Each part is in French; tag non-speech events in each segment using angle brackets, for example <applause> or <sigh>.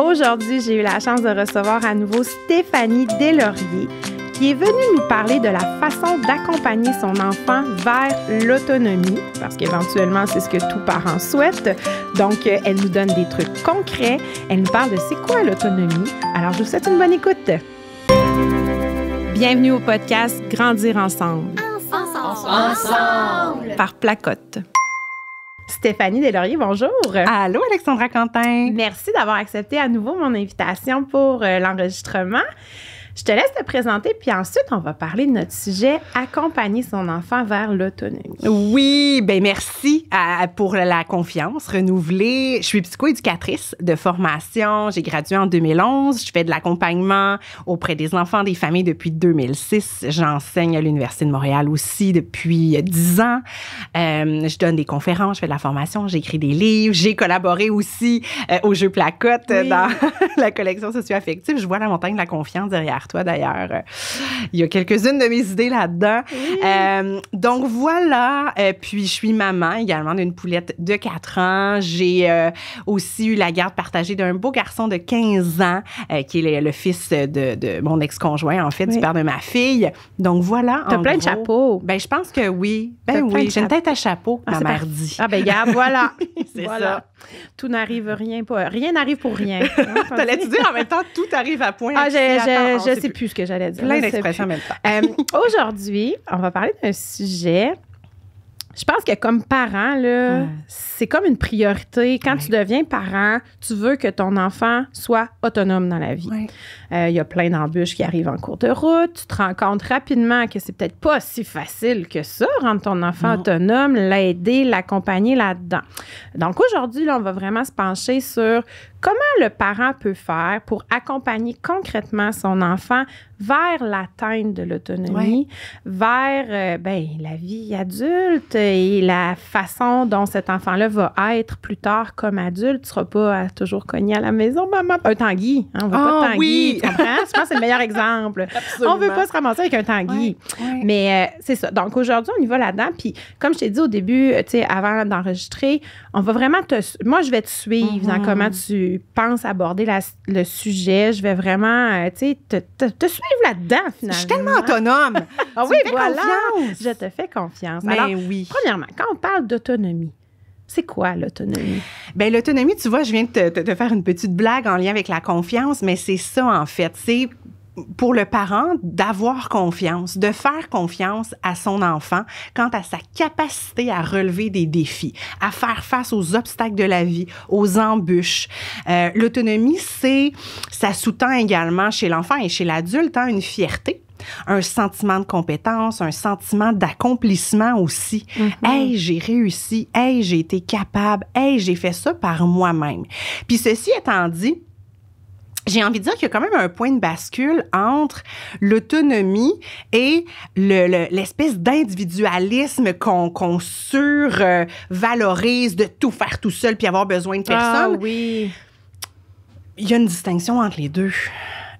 Aujourd'hui, j'ai eu la chance de recevoir à nouveau Stéphanie Delaurier, qui est venue nous parler de la façon d'accompagner son enfant vers l'autonomie, parce qu'éventuellement, c'est ce que tout parent souhaite. Donc, euh, elle nous donne des trucs concrets. Elle nous parle de c'est quoi l'autonomie. Alors, je vous souhaite une bonne écoute. Bienvenue au podcast Grandir ensemble. Ensemble. ensemble. Par Placotte. Stéphanie Delaurier, bonjour. Allô, Alexandra Quentin. Merci d'avoir accepté à nouveau mon invitation pour euh, l'enregistrement. Je te laisse te présenter, puis ensuite, on va parler de notre sujet accompagner son enfant vers l'autonomie. Oui, ben merci pour la confiance renouvelée. Je suis psychoéducatrice de formation. J'ai gradué en 2011. Je fais de l'accompagnement auprès des enfants, des familles depuis 2006. J'enseigne à l'Université de Montréal aussi depuis 10 ans. Euh, je donne des conférences, je fais de la formation, j'écris des livres. J'ai collaboré aussi euh, au jeu placote dans <laughs> la collection socio-affective. Je vois la montagne de la confiance derrière toi d'ailleurs. Il y a quelques-unes de mes idées là-dedans. Euh, donc voilà. Euh, puis je suis maman également d'une poulette de 4 ans. J'ai euh, aussi eu la garde partagée d'un beau garçon de 15 ans qui est le, fils de, de mon ex-conjoint, en fait, du père de ma fille. Donc voilà. T'as plein de chapeaux. Ben je pense que oui. Ben oui. J'ai une tête à chapeau. Ah, mardi. Ah ben garde, voilà. <laughs> C'est ça. Tout n'arrive rien pour rien n'arrive pour rien. <laughs> Hein, T'allais-tu dire en même temps tout arrive à point. Ah, je, sais plus. ce que j'allais dire. Plein d'expressions en même temps. Euh, <laughs> aujourd'hui, on va parler d'un sujet je pense que comme parent, là, c'est comme une priorité. Quand tu deviens parent, tu veux que ton enfant soit autonome dans la vie. Euh, il y a plein d'embûches qui arrivent en cours de route. Tu te rends compte rapidement que c'est peut-être pas si facile que ça, rendre ton enfant autonome, l'aider, l'accompagner là-dedans. Donc aujourd'hui, là, on va vraiment se pencher sur Comment le parent peut faire pour accompagner concrètement son enfant vers l'atteinte de l'autonomie, vers euh, ben, la vie adulte et la façon dont cet enfant-là va être plus tard comme adulte? Tu ne seras pas euh, toujours cogné à la maison, maman. Un tanguy, hein, on ne veut pas de ah tanguy, oui. comprends? Je pense que c'est le meilleur exemple. <laughs> On ne veut pas se ramasser avec un tanguy. Mais euh, c'est ça. Donc aujourd'hui, on y va là-dedans. Puis comme je t'ai dit au début, avant d'enregistrer, on va vraiment te... Moi, je vais te suivre dans mm-hmm. comment tu pense penses aborder le sujet. Je vais vraiment, euh, tu sais, te, suivre là-dedans, finalement. Je suis tellement autonome. <laughs> Ah oui, voilà. Je te fais confiance. Ben premièrement, quand on parle d'autonomie, c'est quoi l'autonomie? Bien, l'autonomie, tu vois, je viens de te, faire une petite blague en lien avec la confiance, mais c'est ça, en fait. C'est pour le parent d'avoir confiance, de faire confiance à son enfant quant à sa capacité à relever des défis, à faire face aux obstacles de la vie, aux embûches. Euh, l'autonomie, c'est, ça sous-tend également chez l'enfant et chez l'adulte hein, une fierté un sentiment de compétence, un sentiment d'accomplissement aussi. Mm-hmm. Hey, j'ai réussi, hey, j'ai été capable, hey, j'ai fait ça par moi-même. Puis ceci étant dit, j'ai envie de dire qu'il y a quand même un point de bascule entre l'autonomie et l'espèce d'individualisme qu'on survalorise de tout faire tout seul puis avoir besoin de ah personne. Ah oui. Il y a une distinction entre les deux.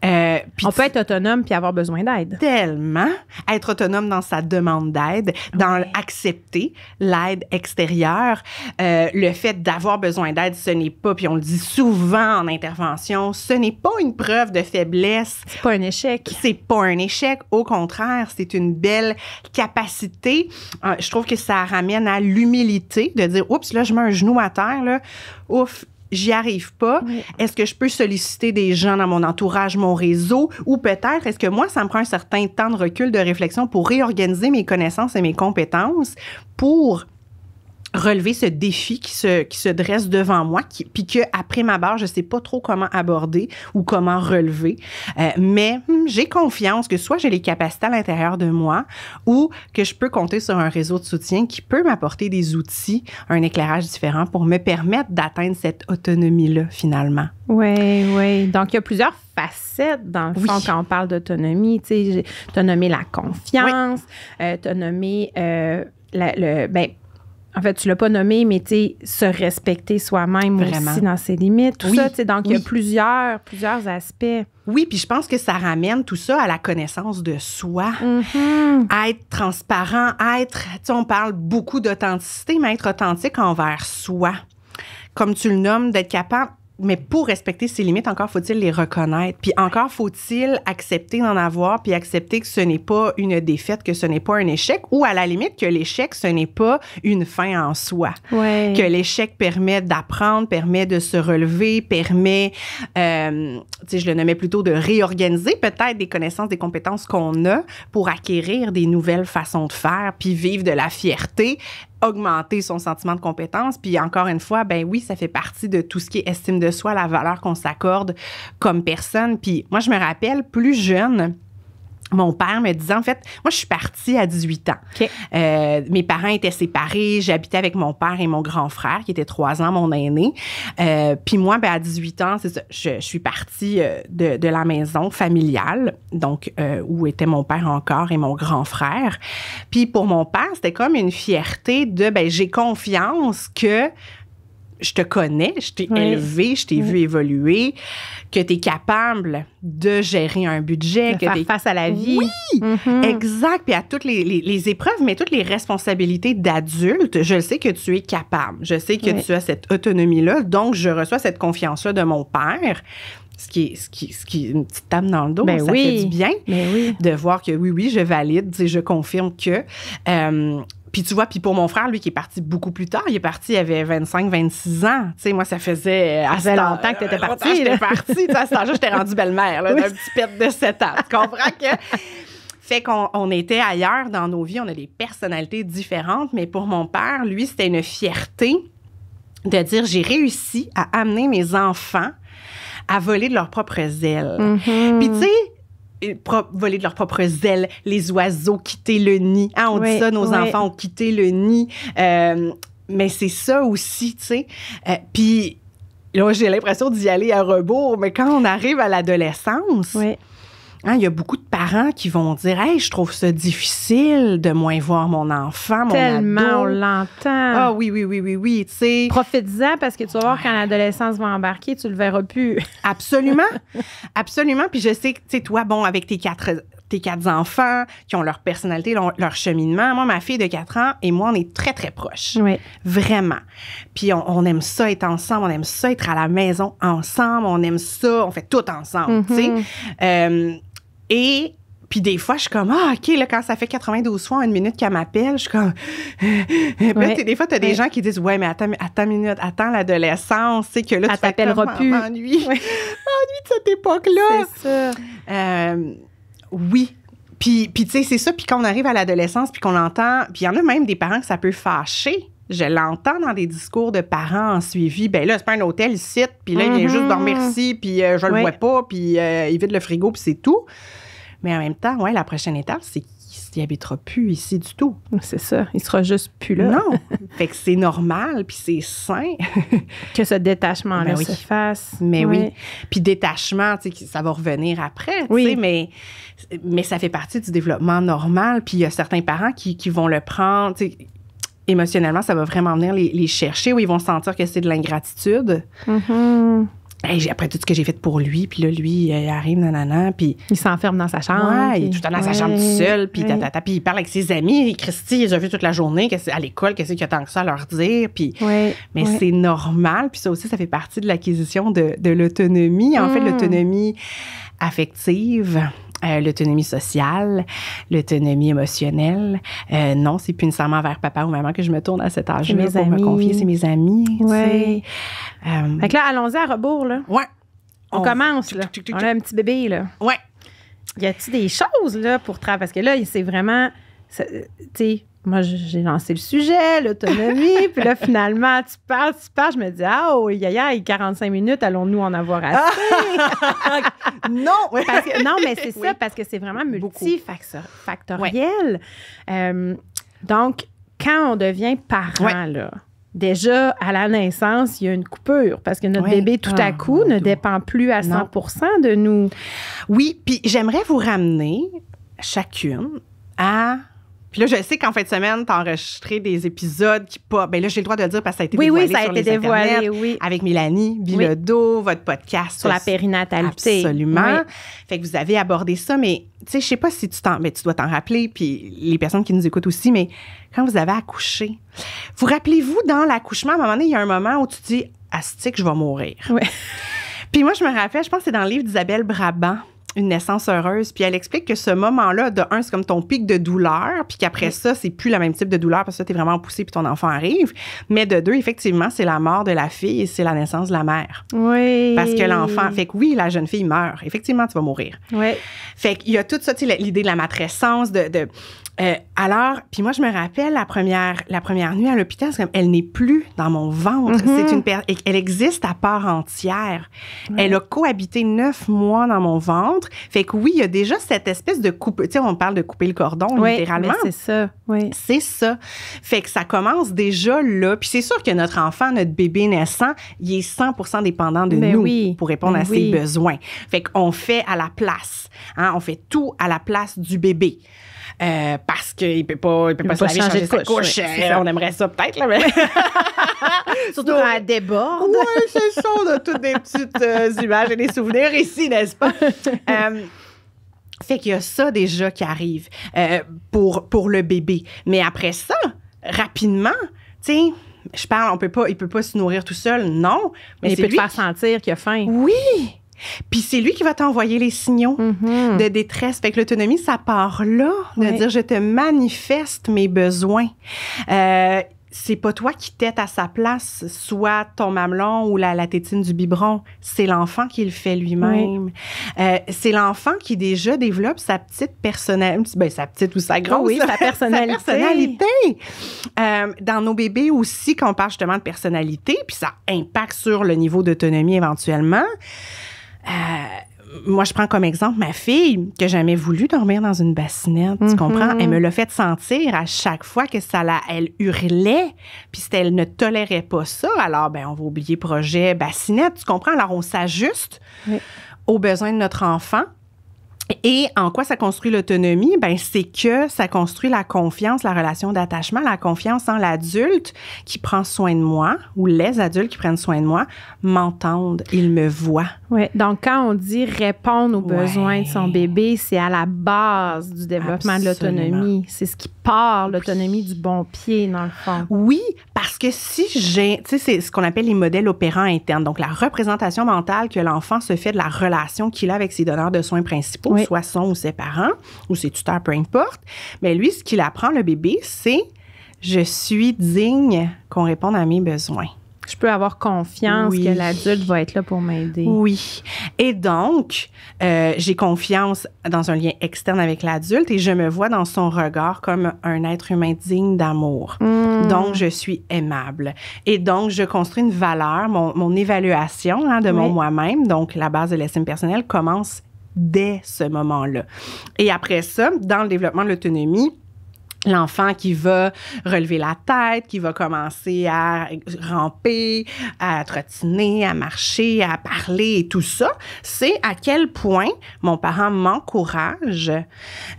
Euh, on peut être autonome puis avoir besoin d'aide. Tellement. Être autonome dans sa demande d'aide, dans l'accepter, accepter l'aide extérieure. Euh, le fait d'avoir besoin d'aide, ce n'est pas, puis on le dit souvent en intervention, ce n'est pas une preuve de faiblesse. C'est pas un échec. C'est pas un échec. Au contraire, c'est une belle capacité. Euh, je trouve que ça ramène à l'humilité de dire, oups, là, je mets un genou à terre, là. Ouf, j'y arrive pas. Est-ce que je peux solliciter des gens dans mon entourage, mon réseau, ou peut-être est-ce que moi, ça me prend un certain temps de recul, de réflexion pour réorganiser mes connaissances et mes compétences pour relever ce défi qui se, qui se dresse devant moi, qui, puis que après ma barre, je sais pas trop comment aborder ou comment relever. Euh, mais hmm, j'ai confiance que soit j'ai les capacités à l'intérieur de moi ou que je peux compter sur un réseau de soutien qui peut m'apporter des outils, un éclairage différent pour me permettre d'atteindre cette autonomie-là finalement. Oui, oui. Donc, il y a plusieurs facettes dans le fond quand on parle d'autonomie. Tu as nommé la confiance, euh, tu as nommé... Euh, le, ben, en fait, tu l'as pas nommé, mais tu se respecter soi-même aussi dans ses limites, tout ça, tu sais, donc il y a plusieurs, plusieurs aspects. Oui, puis je pense que ça ramène tout ça à la connaissance de soi, mm-hmm. être transparent, être, tu on parle beaucoup d'authenticité, mais être authentique envers soi. Comme tu le nommes, d'être capable mais pour respecter ces limites, encore faut-il les reconnaître. Puis encore faut-il accepter d'en avoir, puis accepter que ce n'est pas une défaite, que ce n'est pas un échec, ou à la limite que l'échec, ce n'est pas une fin en soi. Que l'échec permet d'apprendre, permet de se relever, permet, euh, je le nommais plutôt, de réorganiser peut-être des connaissances, des compétences qu'on a pour acquérir des nouvelles façons de faire, puis vivre de la fierté augmenter son sentiment de compétence. Puis encore une fois, ben oui, ça fait partie de tout ce qui est estime de soi, la valeur qu'on s'accorde comme personne. Puis moi, je me rappelle, plus jeune, mon père me disait, en fait, moi, je suis partie à 18 ans. Euh, mes parents étaient séparés. J'habitais avec mon père et mon grand frère, qui était trois ans, mon aîné. Euh, puis moi, ben, à 18 ans, je, suis partie euh, de, la maison familiale, donc où était mon père encore et mon grand frère. Puis pour mon père, c'était comme une fierté de, ben, j'ai confiance que je te connais, je t'ai élevé, je t'ai vu évoluer, que tu es capable de gérer un budget, de tu faire face à la vie. Oui, mm-hmm. exact. Puis à toutes les, épreuves, mais toutes les responsabilités d'adulte, je sais que tu es capable. Je sais que tu as cette autonomie-là. Donc, je reçois cette confiance-là de mon père. Ce qui, est, qui, qui une petite table dans le dos, ben ça fait du bien ben de voir que oui, oui, je valide, je confirme que. Euh, puis tu vois, puis pour mon frère, lui, qui est parti beaucoup plus tard, il est parti, il avait 25, 26 ans. Tu sais, moi, ça faisait assez longtemps que euh, tu étais parti. J'étais parti. À cet âge-là, j'étais rendue belle-mère, d'un petit pète de 7 ans. Tu comprends que. Fait qu'on on était ailleurs dans nos vies, on a des personnalités différentes, mais pour mon père, lui, c'était une fierté de dire j'ai réussi à amener mes enfants à voler de leurs propres ailes. Mm-hmm. Puis tu sais, voler de leurs propres ailes, les oiseaux quitter le nid. Ah, on dit ça, nos enfants ont quitté le nid. Euh, mais c'est ça aussi, tu sais. Euh, puis j'ai l'impression d'y aller à rebours, mais quand on arrive à l'adolescence, Hein, il y a beaucoup de parents qui vont dire Hey, je trouve ça difficile de moins voir mon enfant, mon Tellement, on l'entend. Ah oui, oui, oui, oui, oui. sais. Profites-en parce que tu vas voir quand l'adolescence va embarquer, tu le verras plus. <laughs> Absolument. Absolument. Puis je sais que, tu sais, toi, bon, avec tes quatre tes quatre enfants, qui ont leur personnalité, leur, cheminement. Moi, ma fille de quatre ans et moi, on est très, très proches. Oui. Vraiment. Puis on, aime ça être ensemble, on aime ça être à la maison ensemble, on aime ça, on fait tout ensemble, tu sais. Mm-hmm. Euh, et puis des fois, je suis comme, ah, OK, là, quand ça fait 92 fois en une minute qu'elle m'appelle, je suis comme. Euh, euh, ben, des fois, tu as des gens qui disent, ouais, mais attends, attends une minute, attends l'adolescence, c'est que là, Elle tu ah, plus. ennui <laughs> de cette époque-là. C'est ça. Euh, oui. Puis, tu sais, c'est ça. Puis quand on arrive à l'adolescence, puis qu'on entend, puis il y en a même des parents que ça peut fâcher je l'entends dans des discours de parents en suivi. Ben là, c'est pas un hôtel, site puis là, il vient juste mm-hmm. dormir ici, puis je le vois pas, puis il vide le frigo, puis c'est tout. Mais en même temps, ouais, la prochaine étape, c'est qu'il s'y habitera plus ici du tout. C'est ça. Il sera juste plus là. Non. fait que c'est normal, puis c'est sain. <laughs> que ce détachement-là ben se fasse. Mais oui. Puis détachement, tu sais, ça va revenir après, oui. mais, mais ça fait partie du développement normal. Puis il y a certains parents qui, vont le prendre, tu sais, émotionnellement, ça va vraiment venir les, chercher où ils vont sentir que c'est de l'ingratitude. Mm-hmm. Ben, après tout ce que j'ai fait pour lui, puis là, lui, il arrive, nanana, puis... Il s'enferme dans sa chambre. il est tout le temps dans sa chambre tout seul, puis puis il parle avec ses amis, et Christy, ils vu toute la journée, à l'école, qu'est-ce qu'il y a tant que ça à leur dire, puis... mais c'est normal, puis ça aussi, ça fait partie de l'acquisition de, l'autonomie, en fait, hmm. l'autonomie affective. Euh, l'autonomie sociale, l'autonomie émotionnelle. Euh, non, c'est plus nécessairement vers papa ou maman que je me tourne à cet âge-là pour amis. me confier, c'est mes amis. Ouais. Euh, là, allons-y à rebours, là. Ouais. On, commence, là. on a un petit bébé, là. Ouais. Y a-t-il des choses, là, pour travailler? Parce que là, c'est vraiment. Tu sais, moi, j'ai lancé le sujet, l'autonomie. <laughs> puis là, finalement, tu parles, tu parles. Je me dis, ah, oh, ya y 45 minutes, allons-nous en avoir assez? <laughs> non! non, mais c'est <laughs> ça, parce que c'est vraiment multifactoriel. Euh, donc, quand on devient parent, là, déjà à la naissance, il y a une coupure parce que notre bébé, tout à ah, coup, ne dépend plus à 100 de nous. Oui, puis j'aimerais vous ramener chacune à puis là, je sais qu'en fin de semaine, as enregistré des épisodes qui pas... Ben là, j'ai le droit de le dire parce que ça a été dévoilé. Oui, ça a été dévoilé, oui. Avec Mélanie Bilodo, votre podcast. Sur la périnatalité. Absolument. Fait que vous avez abordé ça, mais tu sais, je sais pas si tu t'en. Mais tu dois t'en rappeler, puis les personnes qui nous écoutent aussi, mais quand vous avez accouché, vous rappelez-vous dans l'accouchement, à un moment donné, il y a un moment où tu dis Astique, je vais mourir. Oui. puis moi, je me rappelle, je pense que c'est dans le livre d'Isabelle Brabant une naissance heureuse. Puis elle explique que ce moment-là, de un, c'est comme ton pic de douleur, puis qu'après ça, c'est plus le même type de douleur parce que tu es vraiment poussé puis ton enfant arrive. Mais de deux, effectivement, c'est la mort de la fille et c'est la naissance de la mère. Oui. Parce que l'enfant, fait que oui, la jeune fille meurt. Effectivement, tu vas mourir. Oui. Fait qu'il y a tout ça, tu sais, l'idée de la matrescence, de euh, alors, puis moi, je me rappelle la première, la première nuit à l'hôpital, c'est comme, elle n'est plus dans mon ventre. Mhm. C'est une Elle existe à part entière. Elle a cohabité neuf mois dans mon ventre. Fait que oui, il y a déjà cette espèce de coupe. Tu sais, on parle de couper le cordon, oui, littéralement. C'est ça. Oui. C'est ça. Fait que ça commence déjà là. Puis c'est sûr que notre enfant, notre bébé naissant, il est 100 dépendant de ben nous pour répondre ben à ses besoins. Fait qu'on fait à la place. Hein. on fait tout à la place du bébé. Euh, parce qu'il ne peut pas, il peut pas, se changer, de couche. Euh, on aimerait ça peut-être, mais. <laughs> Surtout quand elle déborde. Oui, c'est ça, on a toutes des petites euh, images et des souvenirs ici, n'est-ce pas? um, <laughs> fait qu'il y a ça déjà qui arrive euh, pour, pour le bébé. Mais après ça, rapidement, tu sais, je parle, on peut pas, il peut pas se nourrir tout seul, non. Mais, il peut te faire sentir qu'il a faim. Oui! Puis c'est lui qui va t'envoyer les signaux mm-hmm. de détresse. Fait que l'autonomie, ça part là, de dire je te manifeste mes besoins. Euh, c'est pas toi qui têtes à sa place, soit ton mamelon ou la, la tétine du biberon. C'est l'enfant qui le fait lui-même. Euh, c'est l'enfant qui déjà développe sa petite personnalité, ben, sa petite ou sa ah grosse, oui, sa personnalité. <laughs> Euh, dans nos bébés aussi, quand on parle justement de personnalité, puis ça impacte sur le niveau d'autonomie éventuellement. Euh, moi, je prends comme exemple ma fille qui n'a jamais voulu dormir dans une bassinette. Tu comprends? Mhm. Elle me l'a fait sentir à chaque fois que ça la, elle hurlait, puis elle ne tolérait pas ça. Alors, ben, on va oublier projet bassinette. Tu comprends? Alors, on s'ajuste aux besoins de notre enfant. Et en quoi ça construit l'autonomie? Ben, c'est que ça construit la confiance, la relation d'attachement, la confiance en l'adulte qui prend soin de moi ou les adultes qui prennent soin de moi m'entendent, ils me voient. Oui. Donc, quand on dit répondre aux besoins de son bébé, c'est à la base du développement de l'autonomie. C'est ce qui part l'autonomie du bon pied, dans le fond. Oui, parce que si j'ai, tu sais, c'est ce qu'on appelle les modèles opérants internes. Donc, la représentation mentale que l'enfant se fait de la relation qu'il a avec ses donneurs de soins principaux oui. soit son ou ses parents ou ses tuteurs, peu importe. Mais lui, ce qu'il apprend, le bébé, c'est je suis digne qu'on réponde à mes besoins. Je peux avoir confiance que l'adulte va être là pour m'aider. Oui. Et donc, euh, j'ai confiance dans un lien externe avec l'adulte et je me vois dans son regard comme un être humain digne d'amour. Hmm. Donc, je suis aimable. Et donc, je construis une valeur, mon, évaluation hein, de mon moi-même. Donc, la base de l'estime personnelle commence dès ce moment-là. Et après ça, dans le développement de l'autonomie, l'enfant qui va relever la tête, qui va commencer à ramper, à trottiner, à marcher, à parler et tout ça, c'est à quel point mon parent m'encourage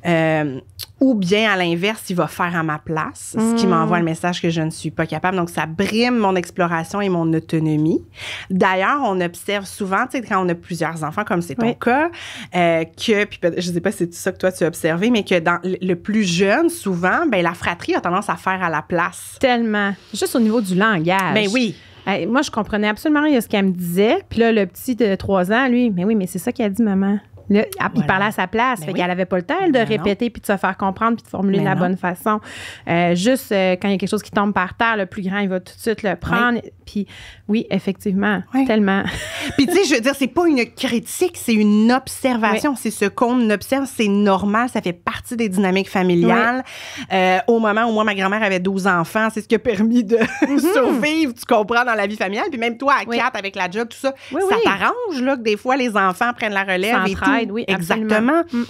euh, ou bien à l'inverse, il va faire à ma place, ce qui mm. m'envoie le message que je ne suis pas capable. Donc, ça brime mon exploration et mon autonomie. D'ailleurs, on observe souvent, tu sais, quand on a plusieurs enfants, comme c'est ton cas, euh, que, puis je sais pas si c'est ça que toi tu as observé, mais que dans le plus jeune, souvent, ben, la fratrie a tendance à faire à la place. Tellement. Juste au niveau du langage. Ben oui. moi, je comprenais absolument rien ce qu'elle me disait. Puis là, le petit de 3 ans, lui, mais oui, mais c'est ça qu'elle dit, maman. Ah, il parlait à sa place. Ben elle n'avait pas le temps, de ben répéter puis de se faire comprendre puis de formuler ben de la bonne façon. Euh, juste euh, quand il y a quelque chose qui tombe par terre, le plus grand, il va tout de suite le prendre. Puis oui, effectivement, tellement. <laughs> puis tu sais, je veux dire, c'est pas une critique, c'est une observation. C'est ce qu'on observe, c'est normal, ça fait partie des dynamiques familiales. Euh, au moment où moi, ma grand-mère avait 12 enfants, c'est ce qui a permis de mm-hmm. <laughs> survivre, tu comprends, dans la vie familiale. Puis même toi, à quatre avec la job, tout ça, ça t'arrange, là, que des fois, les enfants prennent la relève et oui. Exactement. Mm.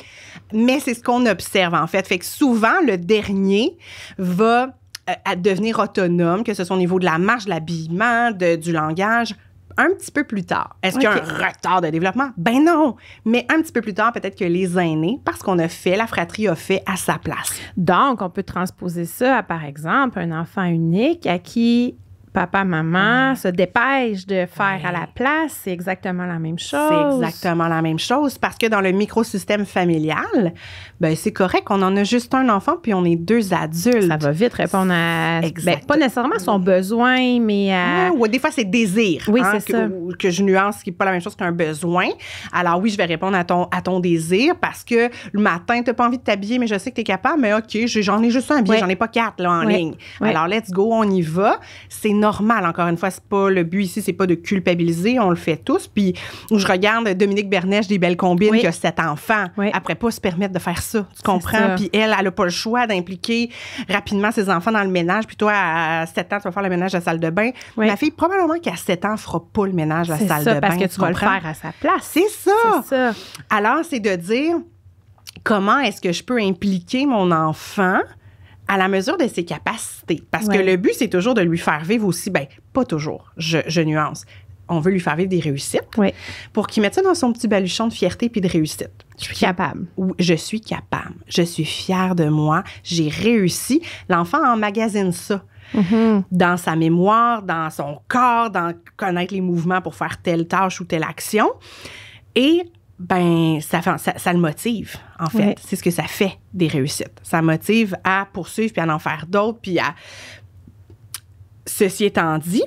Mais c'est ce qu'on observe, en fait. Fait que souvent, le dernier va euh, devenir autonome, que ce soit au niveau de la marche, de l'habillement, du langage, un petit peu plus tard. Est-ce qu'il y a un retard de développement? Ben non! Mais un petit peu plus tard, peut-être que les aînés, parce qu'on a fait, la fratrie a fait à sa place. Donc, on peut transposer ça à, par exemple, un enfant unique à qui papa, maman mm. se dépêche de faire à la place, c'est exactement la même chose. C'est exactement la même chose parce que dans le microsystème familial, ben c'est correct, on en a juste un enfant puis on est deux adultes. Ça va vite répondre à ben, pas nécessairement à son besoin, mais à... ou des fois c'est désir. Oui, hein, c'est que, ça. que je nuance, qui n'est pas la même chose qu'un besoin. Alors oui, je vais répondre à ton à ton désir parce que le matin, tu n'as pas envie de t'habiller, mais je sais que tu es capable, mais OK, j'en ai juste un billet, j'en ai pas quatre là en ligne. Alors let's go, on y va. C'est normal. Encore une fois, c'est pas le but ici, c'est pas de culpabiliser. On le fait tous. Puis je regarde Dominique Bernèche des Belles Combines qui a sept enfants. Après pas se permettre de faire ça. Tu comprends? Puis elle, elle a pas le choix d'impliquer rapidement ses enfants dans le ménage. Puis toi, à 7 ans, tu vas faire le ménage à la salle de bain. ma fille, probablement qu'à 7 ans, fera pas le ménage à la salle de bain. bain. parce que tu, vas le faire à sa place. C'est ça. Alors, c'est de dire comment est-ce que je peux impliquer mon enfant à la mesure de ses capacités. Parce que le but, c'est toujours de lui faire vivre aussi, ben, pas toujours, je, nuance. On veut lui faire vivre des réussites pour qu'il mette ça dans son petit baluchon de fierté puis de réussite. Je suis capable. je suis capable. Je suis fière de moi. J'ai réussi. L'enfant emmagasine ça. Mm-hmm. dans sa mémoire, dans son corps, dans connaître les mouvements pour faire telle tâche ou telle action. Et ben ça, ça, le motive, en fait. C'est ce que ça fait des réussites. Ça motive à poursuivre, puis à en faire d'autres, puis à... Ceci étant dit,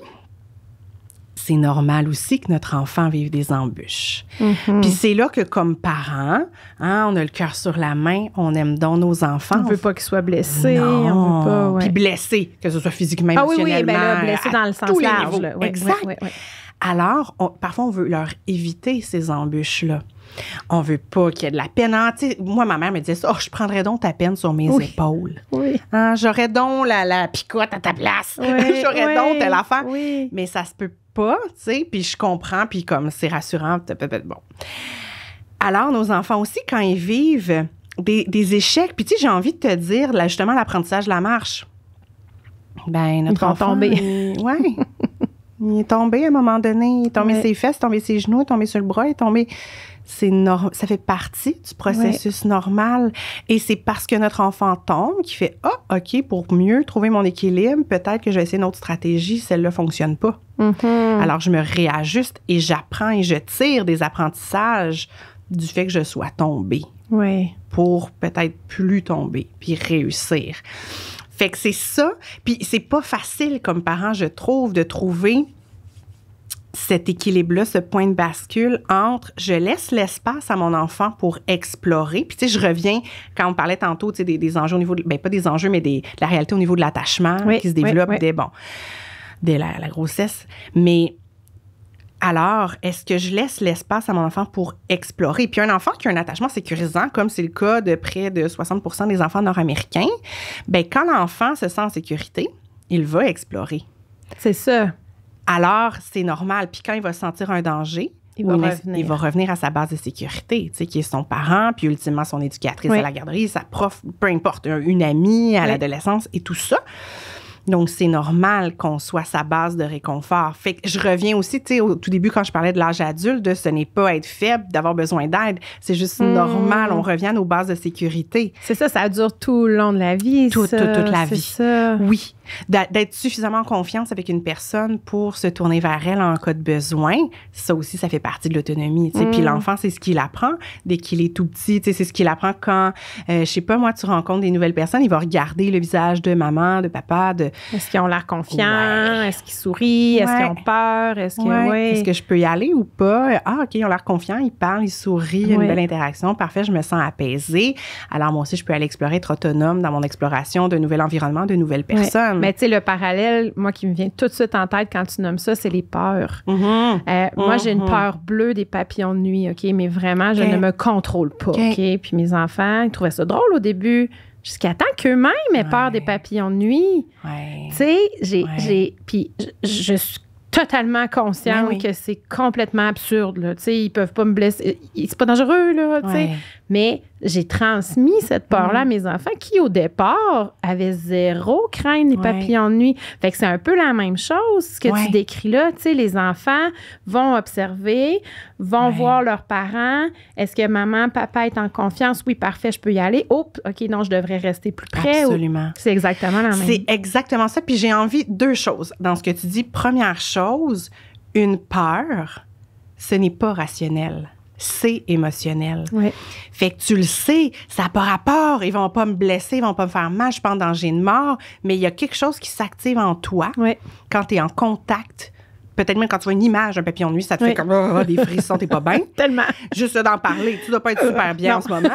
c'est normal aussi que notre enfant vive des embûches. Mm-hmm. Puis c'est là que, comme parents, hein, on a le cœur sur la main, on aime donc nos enfants. On veut pas qu'ils soient blessés. On veut pas, Puis blessés, que ce soit physiquement, émotionnellement. Ah oui, oui, ben blessés dans le sens large. exact. Alors, parfois, on veut leur éviter ces embûches-là. On veut pas qu'il y ait de la peine. Hein. moi, ma mère me disait ça. Oh, je prendrais donc ta peine sur mes épaules. Oui. Hein, j'aurais donc la, la, à ta place. <laughs> J'aurais donc telle affaire. Mais ça se peut pas, tu sais. Puis je comprends, puis comme c'est rassurant, être bon. Alors, nos enfants aussi, quand ils vivent des, échecs, puis tu sais, j'ai envie de te dire, là, justement, l'apprentissage de la marche. Ben, notre Ils enfant, tombé. Il, <laughs> il est tombé à un moment donné. Il est tombé ses fesses, tombé ses genoux, tombé sur le bras, il est tombé c'est ça fait partie du processus normal. Et c'est parce que notre enfant tombe qui fait Ah, OK, pour mieux trouver mon équilibre, peut-être que je vais essayer une autre stratégie, celle-là ne fonctionne pas. Mm-hmm. Alors, je me réajuste et j'apprends et je tire des apprentissages du fait que je sois tombée. Oui. Pour peut-être plus tomber puis réussir. Fait que c'est ça. Puis c'est pas facile comme parent, je trouve, de trouver cet équilibre-là, ce point de bascule entre je laisse l'espace à mon enfant pour explorer. Puis, tu sais, je reviens quand on parlait tantôt, des, enjeux au niveau, de, ben, pas des enjeux, mais des, de la réalité au niveau de l'attachement qui se développe dès, bon, dès la, grossesse. Mais alors, est-ce que je laisse l'espace à mon enfant pour explorer? Puis un enfant qui a un attachement sécurisant, comme c'est le cas de près de 60 des enfants nord-américains, ben quand l'enfant se sent en sécurité, il va explorer. C'est ça alors c'est normal. Puis quand il va sentir un danger, il va, revenir. à sa base de sécurité, tu sais, qui est son parent, puis ultimement son éducatrice à la garderie, sa prof, peu importe, une amie à l'adolescence et tout ça. Donc, c'est normal qu'on soit sa base de réconfort. Fait que je reviens aussi, tu sais, au tout début, quand je parlais de l'âge adulte, de ce n'est pas être faible, d'avoir besoin d'aide. C'est juste hmm. normal. On revient à nos bases de sécurité. C'est ça, ça dure tout le long de la vie. Tout, toute la vie. Oui d'être suffisamment en confiance avec une personne pour se tourner vers elle en cas de besoin, ça aussi, ça fait partie de l'autonomie. Puis mm. l'enfant, c'est ce qu'il apprend dès qu'il est tout petit. C'est ce qu'il apprend quand, euh, je sais pas, moi, tu rencontres des nouvelles personnes, il va regarder le visage de maman, de papa. De... Est-ce qu'ils ont l'air confiants? Est-ce qu'ils sourient? Est-ce qu'ils ont peur? Est-ce que, je peux y aller ou pas? Ah, OK, ils ont l'air confiants, ils parlent, ils sourient, une belle interaction. Parfait, je me sens apaisée. Alors, moi aussi, je peux aller explorer, être autonome dans mon exploration de nouvel environnement, de nouvelles personnes. Mais tu sais, le parallèle, moi qui me vient tout de suite en tête quand tu nommes ça, c'est les peurs. Mm-hmm. Euh, moi, j'ai une mm-hmm. peur bleue des papillons de nuit, OK? Mais vraiment, je ne me contrôle pas, OK? Puis mes enfants, ils trouvaient ça drôle au début jusqu'à temps qu'eux-mêmes aient peur des papillons de nuit. Ouais. Tu sais, j'ai, puis je, suis totalement consciente ben que c'est complètement absurde. Tu sais, ils peuvent pas me blesser. C'est pas dangereux, là. Tu sais. Mais j'ai transmis cette peur-là à mm. mes enfants qui, au départ, avaient zéro crainte des papillons de nuit. Fait que c'est un peu la même chose ce que tu décris là. Tu sais, les enfants vont observer, vont voir leurs parents. Est-ce que maman, papa est en confiance? Oui, parfait, je peux y aller. Oups, OK, non, je devrais rester plus près. Absolument. C'est exactement la même. C'est exactement ça. Puis j'ai envie deux choses dans ce que tu dis. Première chose, une peur, ce n'est pas rationnel c'est émotionnel. Fait que tu le sais, ça n'a pas rapport. Ils vont pas me blesser, ils vont pas me faire mal, je pense pas en danger de mort, mais il y a quelque chose qui s'active en toi quand tu es en contact peut-être même quand tu vois une image un papillon de nuit, ça te fait comme oh, oh, oh, des frissons, t'es pas <laughs> bien. Tellement. Juste d'en parler, tu dois pas être super bien en ce moment.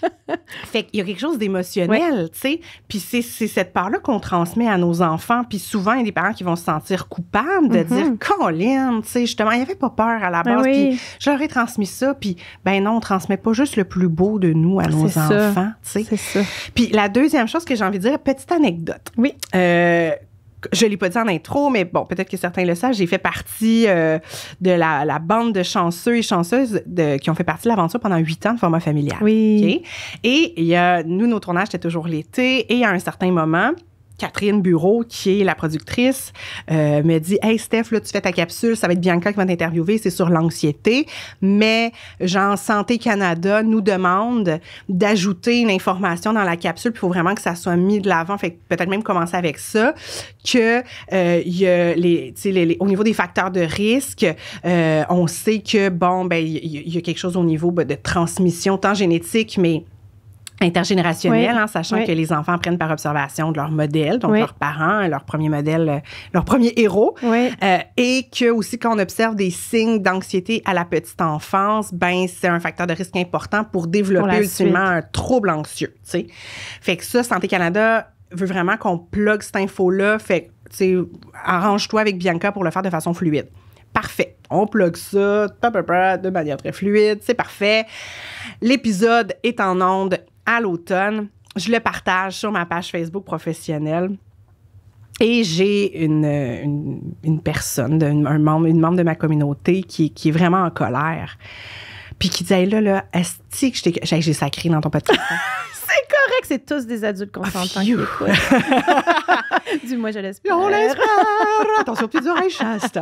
<laughs> fait qu'il y a quelque chose d'émotionnel, tu sais. Puis c'est, cette part-là qu'on transmet à nos enfants. Puis souvent, il y a des parents qui vont se sentir coupables de dire mm-hmm. Colin, tu sais, justement, il n'y avait pas peur à la ben base. Puis je transmis ça. Puis ben non, on transmet pas juste le plus beau de nous à nos enfants, tu sais. C'est ça. Puis la deuxième chose que j'ai envie de dire, petite anecdote. Oui. Euh, je l'ai pas dit en intro, mais bon, peut-être que certains le savent, j'ai fait partie euh, de la, bande de chanceux et chanceuses de, qui ont fait partie de l'aventure pendant huit ans de format familial. Oui. Et il y a, nous, nos tournages, c'était toujours l'été, et à un certain moment, Catherine Bureau, qui est la productrice, euh, me dit Hey Steph, là, tu fais ta capsule, ça va être Bianca qui va t'interviewer, c'est sur l'anxiété. Mais, genre, Santé Canada nous demande d'ajouter une information dans la capsule, puis il faut vraiment que ça soit mis de l'avant. Fait peut-être même commencer avec ça, que euh, y a les, les, au niveau des facteurs de risque, euh, on sait que, bon, ben il y, a quelque chose au niveau ben, de transmission, tant génétique, mais intergénérationnel, en hein, sachant que les enfants prennent par observation de leur modèle, donc leurs parents, euh, leur premier modèle, euh, leur premier héros, euh, et que aussi quand on observe des signes d'anxiété à la petite enfance, ben c'est un facteur de risque important pour développer ultimement un trouble anxieux. sais. Fait que ça, Santé Canada veut vraiment qu'on plug cette info-là. Fait que, arrange-toi avec Bianca pour le faire de façon fluide. Parfait. On plug ça de manière très fluide. C'est parfait. L'épisode est en onde à l'automne. Je le partage sur ma page Facebook professionnelle. Et j'ai une, euh, personne, un membre, une membre de ma communauté qui, est vraiment en colère. Puis qui disait, là, là, est que j'ai sacré dans ton petit <laughs> c'est que c'est tous des adultes ah, consentants <laughs> Dis-moi, je l'espère. On l'espère! Attention, petites oreilles chastes.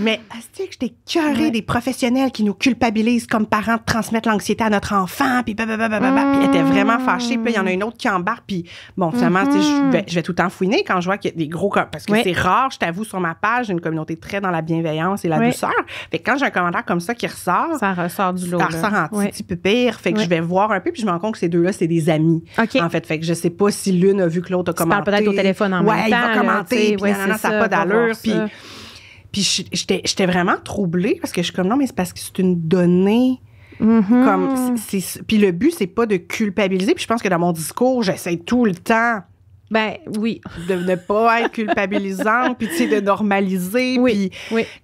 Mais, Astic, je t'ai curé des professionnels qui nous culpabilisent comme parents de transmettre l'anxiété à notre enfant, puis bah, bah, bah, puis était vraiment fâchée, puis il y en a une autre qui embarque, puis bon, finalement, je, mm-hmm. vais, je vais, tout le fouiner quand je vois qu'il y a des gros... Parce que c'est rare, je t'avoue, sur ma page, j'ai une communauté très dans la bienveillance et la douceur. Fait quand j'ai un commentaire comme ça qui ressort... Ça ressort du lot. Ça ressort un petit, peu pire. Fait que je vais voir un peu, puis je me rends compte que ces deux-là, c'est des amis. En fait, fait que je sais pas si l'une a vu que l'autre a commenté. Tu peut-être au téléphone en ouais, même temps. Ouais, il va commenter, puis ouais, ça n'a pas d'allure. Puis, puis j'étais vraiment troublée parce que je suis comme non, mais c'est parce que c'est une donnée. Mm-hmm. comme puis le but c'est pas de culpabiliser puis je pense que dans mon discours j'essaie tout le temps ben oui. De ne pas être culpabilisant, puis tu sais, de normaliser, puis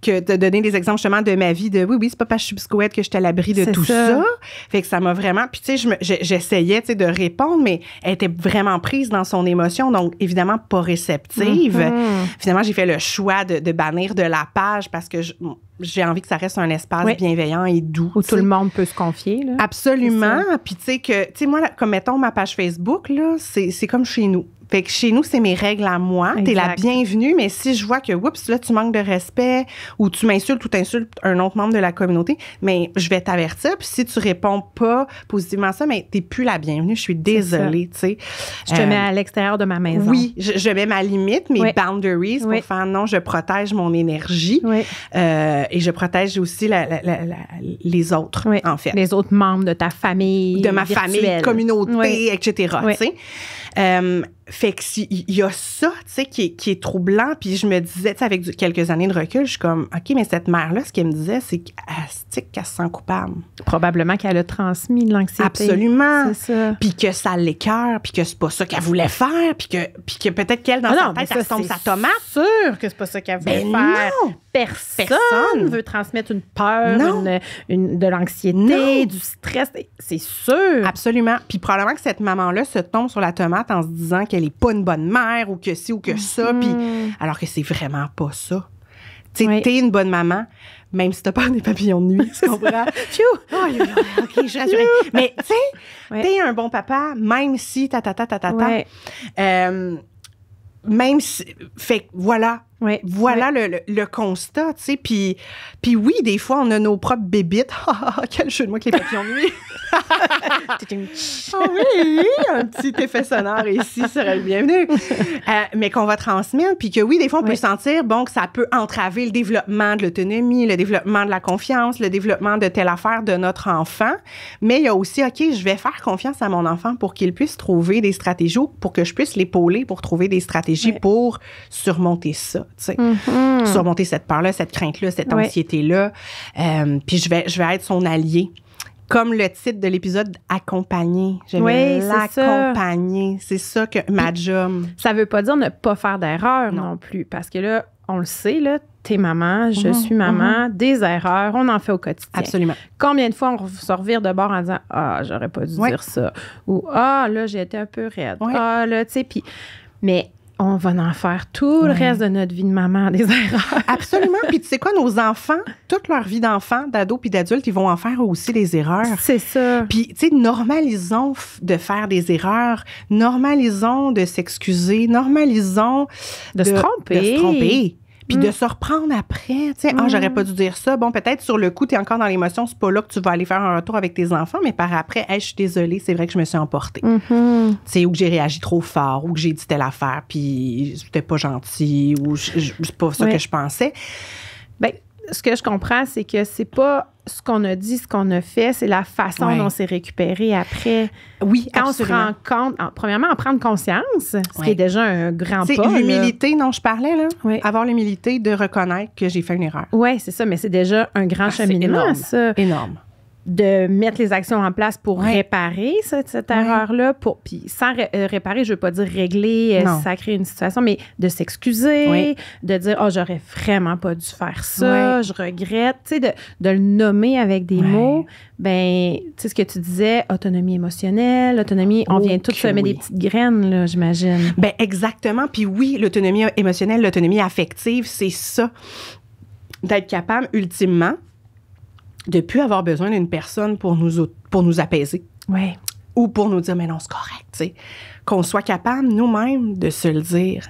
que de donner des exemples justement de ma vie, de oui, oui, c'est pas parce que je suis que je suis à l'abri de tout ça. ça. Fait que ça m'a vraiment. Puis tu sais, j'essayais tu sais, de répondre, mais elle était vraiment prise dans son émotion, donc évidemment pas réceptive. Mm-hmm. Finalement, j'ai fait le choix de, de, bannir de la page parce que j'ai envie que ça reste un espace bienveillant et doux. Où tout le monde peut se confier. Là. Absolument. Puis, tu sais, que, tu sais, moi, comme mettons ma page Facebook, là, c'est, comme chez nous. Fait chez nous, c'est mes règles à moi. es la bienvenue, mais si je vois que, oups, là, tu manques de respect ou tu m'insultes ou tu insultes un autre membre de la communauté, mais je vais t'avertir. Puis si tu réponds pas positivement à ça, mais t'es plus la bienvenue. Je suis désolée, tu sais. Je te mets euh, à l'extérieur de ma maison. Oui, je, mets ma limite, mes boundaries pour faire non, je protège mon énergie euh, et je protège aussi les autres, en fait. Les autres membres de ta famille. De ma famille, communauté, etc. Tu euh, fait que il y a ça, tu sais, qui, est troublant. Puis je me disais, tu sais, avec quelques années de recul, je suis comme, OK, mais cette mère-là, ce qu'elle me disait, c'est qu'elle se sent coupable. Probablement qu'elle a transmis de l'anxiété. Absolument. Puis que ça l'écœure, puis que c'est pas ça qu'elle voulait faire, puis que, que peut-être qu'elle, dans ah sa tête, elle tombe sa tomate. sûr que c'est pas ça qu'elle voulait ben faire. Personne, ne veut transmettre une peur, une, de l'anxiété, du stress. C'est sûr. Absolument. Puis probablement que cette maman-là se tombe sur la tomate en se disant que elle est pas une bonne mère ou que si ou que ça, mhm. puis alors que c'est vraiment pas ça. Tu t'es une bonne maman, même si t'as pas des papillons de nuit, tu <laughs> comprends? oh, OK, Mais tu sais, t'es un bon papa, même si ta ta ta ta ta euh, même si, fait voilà, voilà Le, constat, tu sais. Puis, oui, des fois, on a nos propres bébites. <laughs> Ah, ah, ah, quel jeu de moi que les papillons nuit! <laughs> <laughs> oui, un petit effet sonore ici serait le bienvenu. Euh, mais qu'on va transmettre, puis que oui, des fois, on peut sentir, bon, que ça peut entraver le développement de l'autonomie, le développement de la confiance, le développement de telle affaire de notre enfant. Mais il y a aussi, OK, je vais faire confiance à mon enfant pour qu'il puisse trouver des stratégies, pour que je puisse l'épauler pour trouver des stratégies pour surmonter ça tu sais. Mm-hmm. Surmonter cette peur-là, cette crainte-là, cette anxiété-là. Euh, puis je vais, je vais être son allié comme le titre de l'épisode, accompagner. J'aime oui, l'accompagner. C'est ça. que ma job. Ça veut pas dire ne pas faire d'erreurs non. plus, parce que là, on le sait, là, t'es maman, je mm-hmm. suis maman, mm-hmm. des erreurs, on en fait au quotidien. Absolument. Combien de fois on se revire de bord en disant Ah, j'aurais pas dû dire ça ou Ah, là, j'ai été un peu raide. Ah, là, tu sais, puis. Mais on va en faire tout le reste de notre vie de maman des <laughs> erreurs. Absolument. Puis tu sais quoi, nos enfants, toute leur vie d'enfant, d'ado puis d'adulte, ils vont en faire aussi des erreurs. C'est ça. Puis tu sais, normalisons de faire des erreurs, normalisons de s'excuser, normalisons De se tromper puis de mm. se reprendre après, tu sais, ah, j'aurais mm. pas dû dire ça. Bon, peut-être sur le coup, tu es encore dans l'émotion, c'est pas là que tu vas aller faire un retour avec tes enfants, mais par après, je suis désolée, c'est vrai que je me suis emportée. c'est mm-hmm. où que j'ai réagi trop fort, ou que j'ai dit telle affaire, puis c'était pas gentil, ou c'est pas ça que je pensais. Ben, ce que je comprends, c'est que c'est pas ce qu'on a dit, ce qu'on a fait, c'est la façon dont on s'est récupéré après. Oui, Quand on se rend compte, en, premièrement, en prendre conscience, ce qui est déjà un grand pas. L'humilité dont je parlais, là. Oui. Avoir l'humilité de reconnaître que j'ai fait une erreur. Oui, c'est ça, mais c'est déjà un grand ah, chemin. énorme, Énorme de mettre les actions en place pour réparer cette, erreur-là. Puis sans euh, réparer, je ne veux pas dire régler, euh, ça crée une situation, mais de s'excuser, de dire Oh, j'aurais vraiment pas dû faire ça, je regrette. Tu sais, de, de, le nommer avec des mots. Ben, tu sais, ce que tu disais, autonomie émotionnelle, autonomie, on vient tous semer des petites graines, là, j'imagine. Ben, exactement. Puis oui, l'autonomie émotionnelle, l'autonomie affective, c'est ça. D'être capable, ultimement, de plus avoir besoin d'une personne pour nous, pour nous apaiser. Ou pour nous dire, mais non, c'est correct, Qu'on soit capable nous-mêmes de se le dire.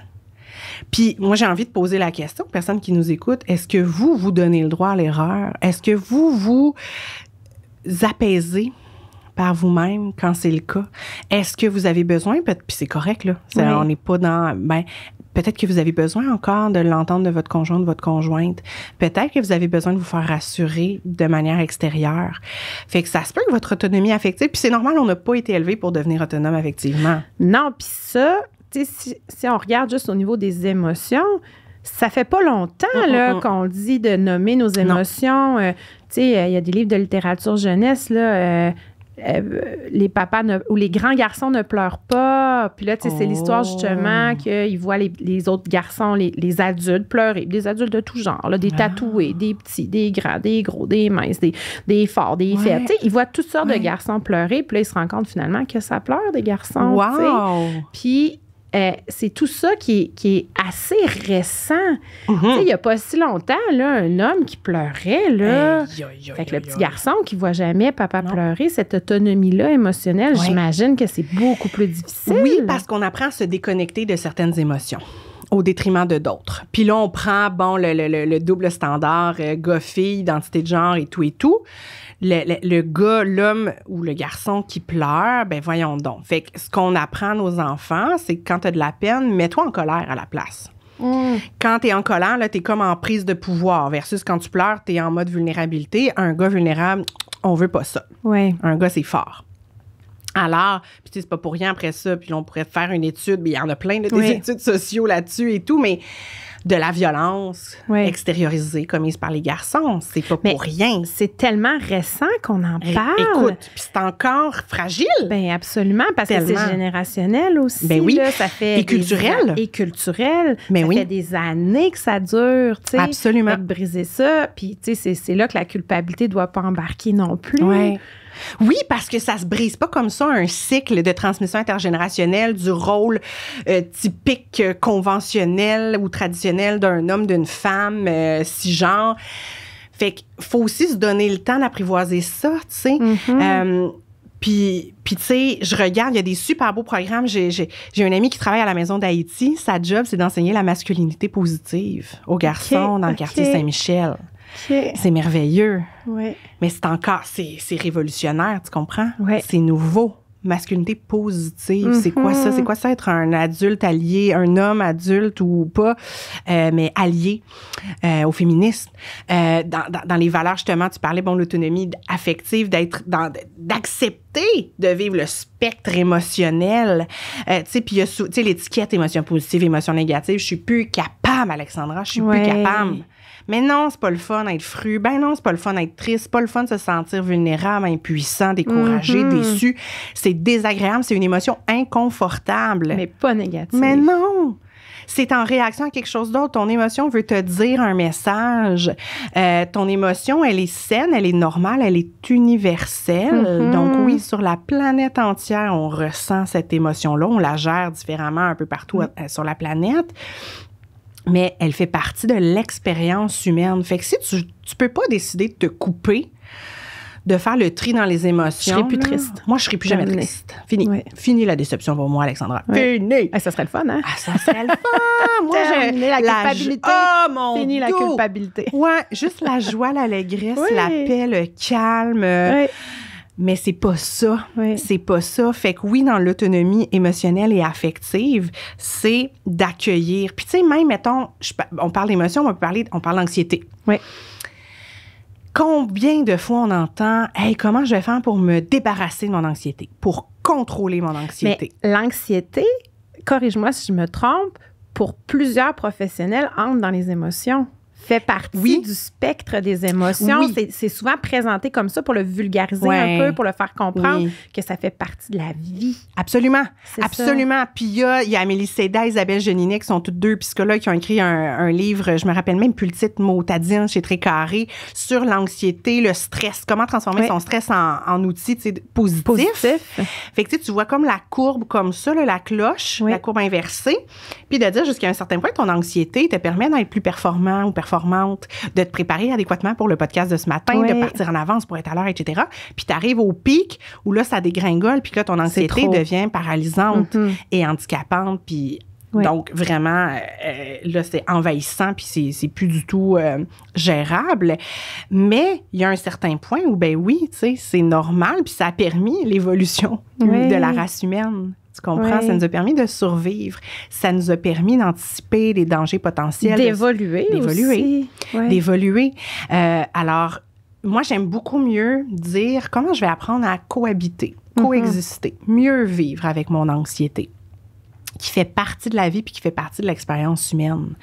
Puis moi, j'ai envie de poser la question, aux personnes qui nous écoutent. est-ce que vous, vous donnez le droit à l'erreur? Est-ce que vous, vous apaisez? par vous-même quand c'est le cas. Est-ce que vous avez besoin, puis c'est correct là, on n'est pas dans, ben, Peut-être que vous avez besoin encore de l'entendre de votre conjoint, de votre conjointe. Peut-être que vous avez besoin de vous faire rassurer de manière extérieure. Fait que ça se peut que votre autonomie affective, puis c'est normal, on n'a pas été élevé pour devenir autonome affectivement. Non, puis ça, si, si on regarde juste au niveau des émotions, ça fait pas longtemps mm, mm, mm. qu'on dit de nommer nos émotions. Euh, euh, il y a des livres de littérature jeunesse, là, euh, euh, les papas ou les grands garçons ne pleurent pas. Puis là, tu sais, c'est l'histoire oh. justement qu'ils voient les, les, autres garçons, les, adultes pleurer, des adultes de tout genre, des ah. tatoués, des petits, des grands, des gros, des minces, des, forts, des ouais. Tu sais, ils voient toutes sortes de garçons pleurer. Puis là, ils se rendent compte finalement que ça pleure des garçons. Wow. Puis euh, c'est tout ça qui est, assez récent. Mhm. Il n'y a pas si longtemps, un homme qui pleurait, là. le petit garçon qui voit jamais papa pleurer, cette autonomie-là émotionnelle, j'imagine que c'est beaucoup plus difficile. Oui, parce qu'on apprend à se déconnecter de certaines émotions au détriment de d'autres. Puis là, on prend, bon, le, double standard, euh, go fille identité de genre et tout et tout le, le, gars, l'homme ou le garçon qui pleure, ben voyons donc. Fait que ce qu'on apprend à nos enfants, c'est que quand tu as de la peine, mets-toi en colère à la place. Mm. Quand tu es en colère, tu es comme en prise de pouvoir, versus quand tu pleures, tu es en mode vulnérabilité. Un gars vulnérable, on veut pas ça. Ouais. Un gars, c'est fort. Alors, puis c'est pas pour rien après ça, puis on pourrait faire une étude, mais il y en a plein de des études sociaux là-dessus et tout, mais de la violence extériorisée commise par les garçons. C'est pas pour rien. C'est tellement récent qu'on en eh, parle. écoute, puis c'est encore fragile. Ben absolument, parce que c'est générationnel aussi. Ben oui. ça fait et culturel. et culturel. Mais ben ça oui. fait des années que ça dure. tu sais. – absolument. Briser ça. Puis c'est là que la culpabilité doit pas embarquer non plus. Oui, parce que ça se brise pas comme ça un cycle de transmission intergénérationnelle du rôle euh, typique euh, conventionnel ou traditionnel d'un homme, d'une femme, euh, si genre. Fait qu'il faut aussi se donner le temps d'apprivoiser ça, tu sais. Mm-hmm. Puis, tu sais, je regarde, il y a des super beaux programmes. J'ai un ami qui travaille à la Maison d'Haïti. Sa job, c'est d'enseigner la masculinité positive aux garçons dans le quartier Saint-Michel. C'est merveilleux. Mais c'est encore, c'est révolutionnaire, tu comprends? C'est nouveau. Masculinité positive, c'est quoi ça? Mhm. C'est quoi ça être un adulte allié, un homme adulte ou pas, euh, mais allié euh, aux féministes? Euh, dans, dans, les valeurs, justement, tu parlais, bon, l'autonomie affective, d'être d'accepter de vivre le spectre émotionnel. Euh, tu sais, puis il y a l'étiquette émotion positive, émotion négative. Je suis plus capable, Alexandra, je suis plus capable. Mais non, c'est pas le fun d'être fru. Ben non, c'est pas le fun d'être triste. C'est pas le fun de se sentir vulnérable, impuissant, découragé, mhm. déçu. C'est désagréable. C'est une émotion inconfortable. Mais pas négative. Mais non! c'est en réaction à quelque chose d'autre. Ton émotion veut te dire un message. Euh, ton émotion, elle est saine, elle est normale, elle est universelle. Mhm. Donc oui, sur la planète entière, on ressent cette émotion-là. On la gère différemment un peu partout euh, sur la planète mais elle fait partie de l'expérience humaine. Fait que si tu peux pas décider de te couper, de faire le tri dans les émotions. Je serai plus triste. Moi, je serai plus jamais triste. Fini. Fini la déception pour moi, Alexandra. Fini. Ah, ça serait le fun, hein? Ah, ça serait le fun. moi, <laughs> j'ai la culpabilité. Oh, Fini la culpabilité. Ouais, juste la joie, l'allégresse, la paix, le calme mais c'est pas ça. C'est pas ça. Fait que oui, dans l'autonomie émotionnelle et affective, c'est d'accueillir. Puis tu sais, même, mettons, on parle d'émotion, on parler, on parle d'anxiété. Oui. Combien de fois on entend Hey, comment je vais faire pour me débarrasser de mon anxiété, pour contrôler mon anxiété? l'anxiété, corrige-moi si je me trompe, pour plusieurs professionnels, entre dans les émotions fait partie du spectre des émotions. C'est souvent présenté comme ça pour le vulgariser un peu, pour le faire comprendre que ça fait partie de la vie. Absolument. Absolument. Puis il y a, y a Amélie Seda, Isabelle Geninet, qui sont toutes deux psychologues qui ont écrit un, livre, je me rappelle même plus le titre, Motadine chez carré, sur l'anxiété, le stress, comment transformer son stress en, outil positif. positif. Fait que tu vois comme la courbe comme ça, la cloche, la courbe inversée, puis de dire jusqu'à un certain point, ton anxiété te permet d'être plus performant ou performant de te préparer adéquatement pour le podcast de ce matin, de partir en avance pour être à l'heure, etc. Puis tu arrives au pic où là, ça dégringole, puis là, ton anxiété devient paralysante mm-hmm. et handicapante, puis Donc, vraiment, euh, euh, là, c'est envahissant, puis c'est plus du tout euh, gérable. Mais il y a un certain point où, ben oui, tu sais, c'est normal, puis ça a permis l'évolution de la race humaine. Tu comprends? Ça nous a permis de survivre. Ça nous a permis d'anticiper les dangers potentiels. D'évoluer. D'évoluer. D'évoluer. Euh, alors, moi, j'aime beaucoup mieux dire comment je vais apprendre à cohabiter, mm-hmm. coexister, mieux vivre avec mon anxiété qui fait partie de la vie puis qui fait partie de l'expérience humaine.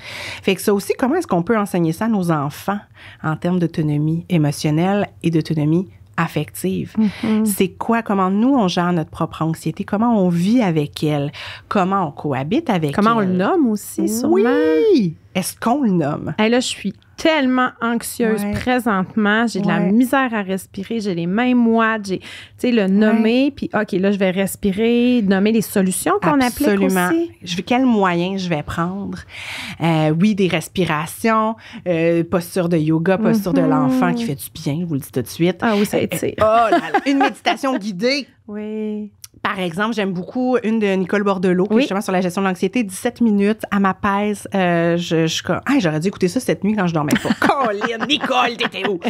Fait que ça aussi, comment est-ce qu'on peut enseigner ça à nos enfants en termes d'autonomie émotionnelle et d'autonomie affective. Mm-hmm. C'est quoi, comment nous, on gère notre propre anxiété, comment on vit avec elle, comment on cohabite avec elle. Comment on le nomme aussi, Oui! Est-ce qu'on le nomme? Et là, je suis tellement anxieuse présentement. J'ai de la misère à respirer. J'ai les mains moites. J'ai, tu sais, le nommer, puis OK, là, je vais respirer, nommer les solutions qu'on applique Absolument. Je veux quels moyens je vais prendre. Euh, oui, des respirations, euh, posture de yoga, posture de mm-hmm. l'enfant qui fait du bien, je vous le dis tout de suite. Ah oui, ça euh, oh, là, une méditation guidée. <laughs> Oui. Par exemple, j'aime beaucoup une de Nicole Bordelot, justement sur la gestion de l'anxiété. 17 minutes, à ma pèse. Euh, je, ah, j'aurais dû écouter ça cette nuit quand je dormais pas. <laughs> Colline, Nicole, t'étais où?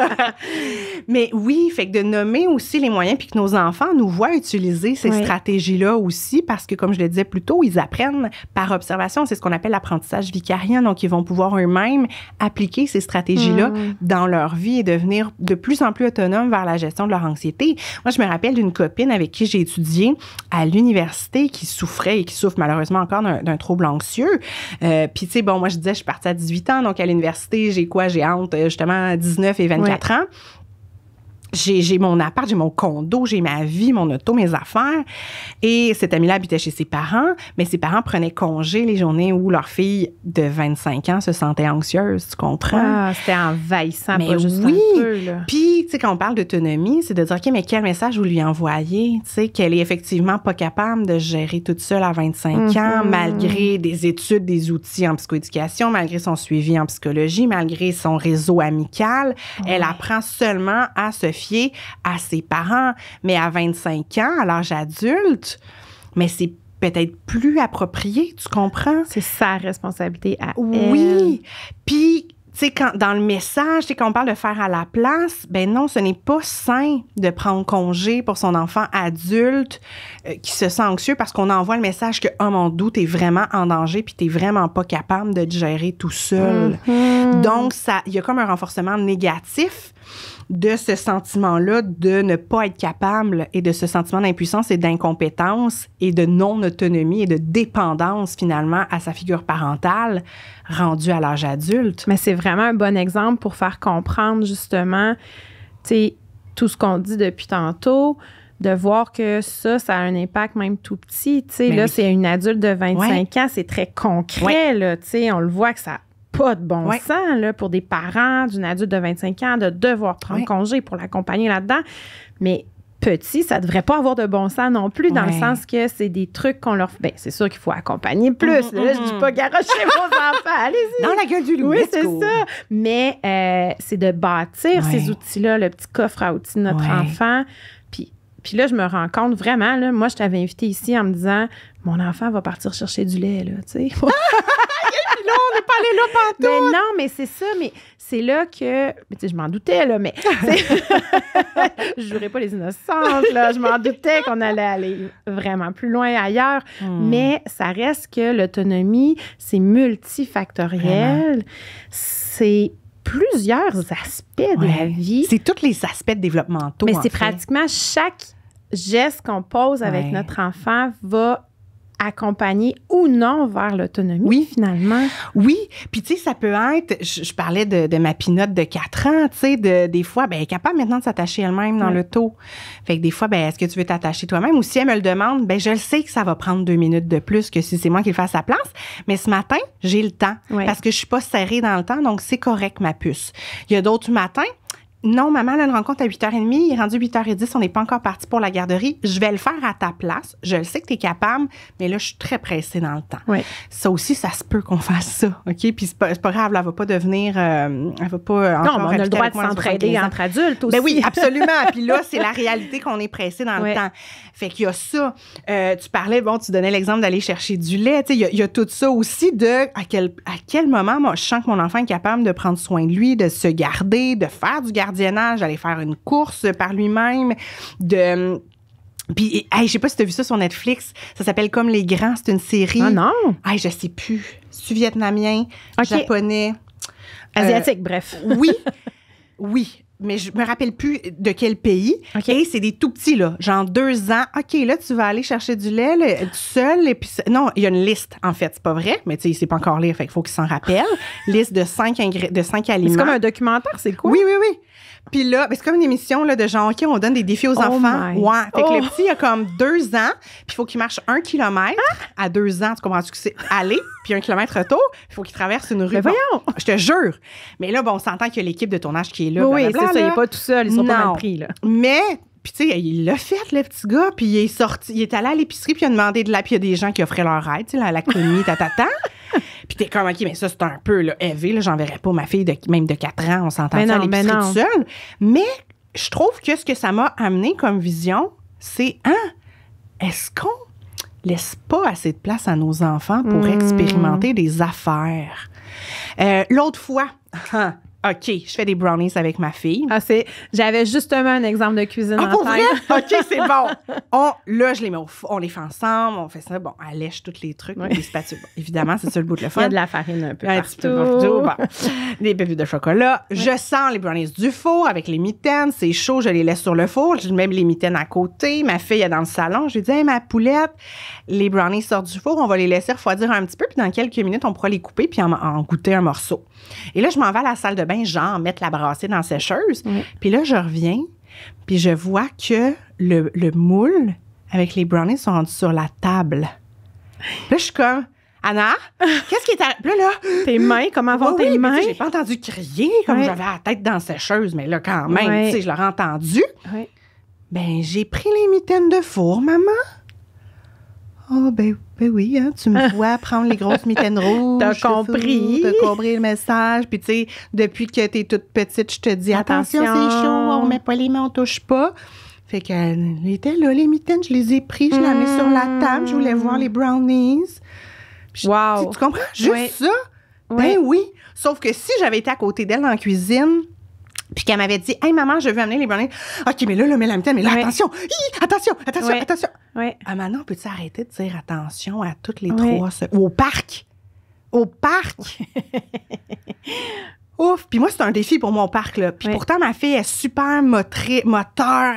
<laughs> Mais oui, fait que de nommer aussi les moyens, puis que nos enfants nous voient utiliser ces stratégies-là aussi, parce que, comme je le disais plus tôt, ils apprennent par observation. C'est ce qu'on appelle l'apprentissage vicarien. Donc, ils vont pouvoir eux-mêmes appliquer ces stratégies-là mm. dans leur vie et devenir de plus en plus autonomes vers la gestion de leur anxiété. Moi, je me rappelle d'une copine avec qui j'ai étudié à l'université qui souffrait et qui souffre malheureusement encore d'un trouble anxieux. Euh, puis, tu sais, bon, moi, je disais, je suis partie à 18 ans, donc à l'université, j'ai quoi? J'ai entre justement 19 et 24 ans j'ai mon appart, j'ai mon condo, j'ai ma vie, mon auto, mes affaires. Et cette amie là habitait chez ses parents, mais ses parents prenaient congé les journées où leur fille de 25 ans se sentait anxieuse, tu comprends? Ah, c'était envahissant, mais pas juste oui. un peu, Puis, tu sais, quand on parle d'autonomie, c'est de dire, OK, mais quel message vous lui envoyez? Tu sais, qu'elle est effectivement pas capable de gérer toute seule à 25 mhm. ans, malgré des études, des outils en psychoéducation, malgré son suivi en psychologie, malgré son réseau amical. Elle apprend seulement à se à ses parents. Mais à 25 ans, à l'âge adulte, mais c'est peut-être plus approprié, tu comprends? C'est sa responsabilité à oui. elle. Oui. Puis, tu sais, quand, dans le message, quand on parle de faire à la place, ben non, ce n'est pas sain de prendre congé pour son enfant adulte euh, qui se sent anxieux parce qu'on envoie le message que, oh mon doute t'es vraiment en danger puis t'es vraiment pas capable de te gérer tout seul. Mm-hmm. Donc ça, Donc, il y a comme un renforcement négatif de ce sentiment-là de ne pas être capable et de ce sentiment d'impuissance et d'incompétence et de non-autonomie et de dépendance finalement à sa figure parentale rendue à l'âge adulte. Mais c'est vraiment un bon exemple pour faire comprendre justement, tu tout ce qu'on dit depuis tantôt de voir que ça, ça a un impact même tout petit. Tu sais, ben là, c'est une adulte de 25 ans, c'est très concret, là, tu sais, on le voit que ça pas de bon sens là, pour des parents d'une adulte de 25 ans de devoir prendre congé pour l'accompagner là-dedans. Mais petit, ça devrait pas avoir de bon sens non plus, dans le sens que c'est des trucs qu'on leur fait. Ben, c'est sûr qu'il faut accompagner mm, plus. Je mm, là, je mm, dis pas garochez vos <laughs> enfants, allez-y. Dans la gueule du loup. Oui, c'est ça. Mais euh, c'est de bâtir ces outils-là, le petit coffre à outils de notre enfant. Puis, puis là, je me rends compte vraiment, là, moi, je t'avais invité ici en me disant, mon enfant va partir chercher du lait, là, tu <laughs> non, on n'est pas allé là Mais non, mais c'est ça, mais c'est là que. Mais tu sais, je m'en doutais, là, mais. <laughs> je jouerai pas les innocentes, là. Je m'en doutais qu'on allait aller vraiment plus loin ailleurs. Hmm. Mais ça reste que l'autonomie, c'est multifactoriel. C'est plusieurs aspects de la vie. C'est tous les aspects développementaux. Mais c'est pratiquement chaque geste qu'on pose avec notre enfant va accompagner ou non vers l'autonomie, oui. finalement. Oui. Puis, tu sais, ça peut être, je, parlais de, ma pinote de 4 ans, tu sais, de, des fois, ben, elle est capable maintenant de s'attacher elle-même dans le taux. Fait que des fois, ben, est-ce que tu veux t'attacher toi-même? Ou si elle me le demande, ben, je le sais que ça va prendre deux minutes de plus que si c'est moi qui le fais à place. Mais ce matin, j'ai le temps. Parce que je suis pas serrée dans le temps, donc c'est correct, ma puce. Il y a d'autres matins, non, maman, elle a une rencontre à 8h30, il est rendu 8h10, on n'est pas encore parti pour la garderie. Je vais le faire à ta place. Je le sais que tu es capable, mais là, je suis très pressée dans le temps. Ça aussi, ça se peut qu'on fasse ça, OK? Puis c'est pas, pas, grave, elle va pas devenir... Euh, elle va pas euh, Non, mais on a le droit de s'entraider entre adultes aussi. Ben oui, absolument. Puis là, c'est la <laughs> réalité qu'on est pressé dans le temps. Fait qu'il y a ça. Euh, tu parlais, bon, tu donnais l'exemple d'aller chercher du lait. Tu sais, il y, a, tout ça aussi de à quel, à quel moment moi, je sens que mon enfant est capable de prendre soin de lui, de se garder, de faire du garder j'allais faire une course par lui-même, de... Puis, hey, je sais pas si tu as vu ça sur Netflix. Ça s'appelle Comme les grands. C'est une série. Ah non. Hey, je sais plus. suis vietnamien, japonais, euh, asiatique, bref. <laughs> Oui, oui. Mais je me rappelle plus de quel pays. Et c'est des tout petits, là. Genre deux ans. OK, là, tu vas aller chercher du lait tout seul. Et puis, non, il y a une liste, en fait. C'est pas vrai, mais tu sais, il sait pas encore lire. Fait faut qu'il s'en rappelle. <laughs> liste de cinq, de cinq aliments. C'est comme un documentaire, c'est quoi? Oui, oui, oui. Puis là, ben, c'est comme une émission là, de genre, OK, on donne des défis aux oh enfants. Ouais. Fait que le oh. petit, a comme deux ans, puis il faut qu'il marche un kilomètre à deux ans. Tu comprends-tu que c'est aller, puis un kilomètre retour, il faut qu'il traverse une rue. Mais voyons! je te jure. Mais là, bon, on s'entend qu'il y a l'équipe de tournage qui est là. Oui, c'est ça, il n'est pas tout seul, ils sont pas mal pris. Là. Mais puis tu sais, il l'a fait, le petit gars. Puis il est sorti, il est allé à l'épicerie, puis il a demandé de l'aide. Puis il y a des gens qui offraient leur aide, tu sais, la ta tatata comme, OK, mais ça, c'est un peu là, élevé. J'enverrai pas ma fille, même de 4 ans, on s'entend ça, les toute seule. Mais je trouve que ce que ça m'a amené comme vision, c'est, hein, est-ce qu'on laisse pas assez de place à nos enfants pour hmm. expérimenter des affaires? Euh, l'autre fois, hein. OK, je fais des brownies avec ma fille. Ah, c'est. J'avais justement un exemple de cuisine ah, pour vrai? OK, c'est <laughs> bon. On, là, je les mets au, on les fait ensemble, on fait ça. Bon, elle lèche tous les trucs, les évidemment, c'est ça le bout de la fun. <laughs> Il y a de la farine un peu <laughs> Des pépites de chocolat. Je sens les brownies du four avec les mitaines. C'est chaud, je les laisse sur le four. Je mets les mitaines à côté. Ma fille est dans le salon. Je lui dis, hey, ma poulette, les brownies sortent du four. On va les laisser refroidir un petit peu. Puis dans quelques minutes, on pourra les couper puis en, en goûter un morceau. Et là, je m'en vais à la salle de bain genre mettre la brassée dans la sécheuse. Puis là, je reviens, puis je vois que le, moule avec les brownies sont rendus sur la table. Puis là, je suis comme, Anna, <laughs> qu'est-ce qui est Puis Là, Tes mains, comment vont tes mains? J'ai pas entendu crier comme j'avais la tête dans la sécheuse, mais là, quand même, tu sais, je l'aurais entendu. Ben, j'ai pris les mitaines de four, maman oh, ben, oui, hein, tu me ah. vois prendre les grosses mitaines <laughs> rouges. T'as compris. tu as compris le message. Puis, tu sais, depuis que t'es toute petite, je te dis attention, attention c'est chaud, on met pas les mains, on touche pas. Fait qu'elle était là, les mitaines, je les ai pris, je l'ai mis sur la mmh. table, je voulais voir les brownies. wow. Tu, comprends? Juste ça? Ben oui. Sauf que si j'avais été à côté d'elle en cuisine, puis qu'elle m'avait dit Hey maman, je veux amener les brownies. OK, mais là, là, mets la mitaine, mais là, attention, attention, attention, attention. Ouais. Ah maintenant, peux-tu arrêter de dire attention à toutes les trois Au parc! Au parc! <laughs> Ouf! Puis moi, c'est un défi pour mon parc. Là. Puis pourtant, ma fille est super moteur,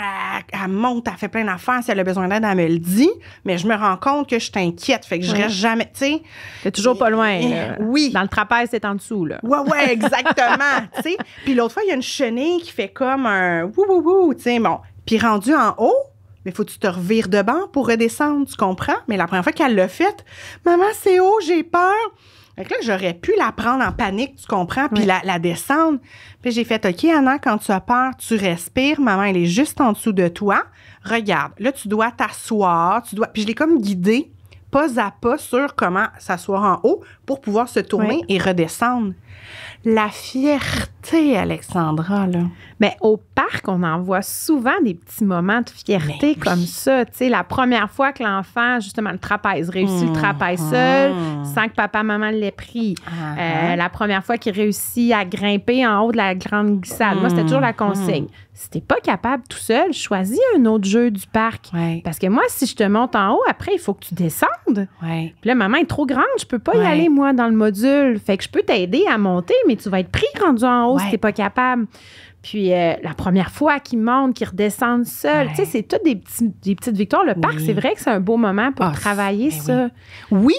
elle, monte, elle fait plein d'affaires. Si elle a besoin d'aide, elle me le dit. Mais je me rends compte que je t'inquiète. Fait que je reste jamais, tu sais. T'es toujours pas loin. Eh, oui. Dans le trapèze, c'est en dessous, là. Ouais, ouais, exactement. <laughs> Puis l'autre fois, il y a une chenille qui fait comme un wou wou wou, tu Bon. Puis rendu en haut, mais faut que tu te revires de banc pour redescendre, tu comprends? Mais la première fois qu'elle l'a fait, maman, c'est haut, j'ai peur. Fait là, j'aurais pu la prendre en panique, tu comprends, puis la, descendre. Puis j'ai fait, OK, Anna, quand tu as peur, tu respires. Maman, elle est juste en dessous de toi. Regarde, là, tu dois t'asseoir. Tu dois... Puis je l'ai comme guidée pas à pas sur comment s'asseoir en haut pour pouvoir se tourner et redescendre. La fierté tu sais, Alexandra, là. Mais au parc, on en voit souvent des petits moments de fierté comme ça. Tu sais, la première fois que l'enfant, justement, le trapèze, réussit le trapèze mhm. seul sans que papa, maman l'ait pris. Ah. Euh, la première fois qu'il réussit à grimper en haut de la grande glissade. Moi, c'était toujours la mhm. Mhm. consigne. Si t'es pas capable tout seul, choisis un autre jeu du parc. Parce que moi, si je te monte en haut, après, il faut que tu descendes. Ouais. Puis là, maman est trop grande, je peux pas y aller, moi, dans le module. Fait que je peux t'aider à monter, mais tu vas être pris rendu en haut si t'es pas capable. Puis euh, la première fois qu'ils montent, qu'ils redescendent seuls, tu sais, c'est toutes des, petites victoires. Le parc, c'est vrai que c'est un beau moment pour ah, travailler ben ça. Oui.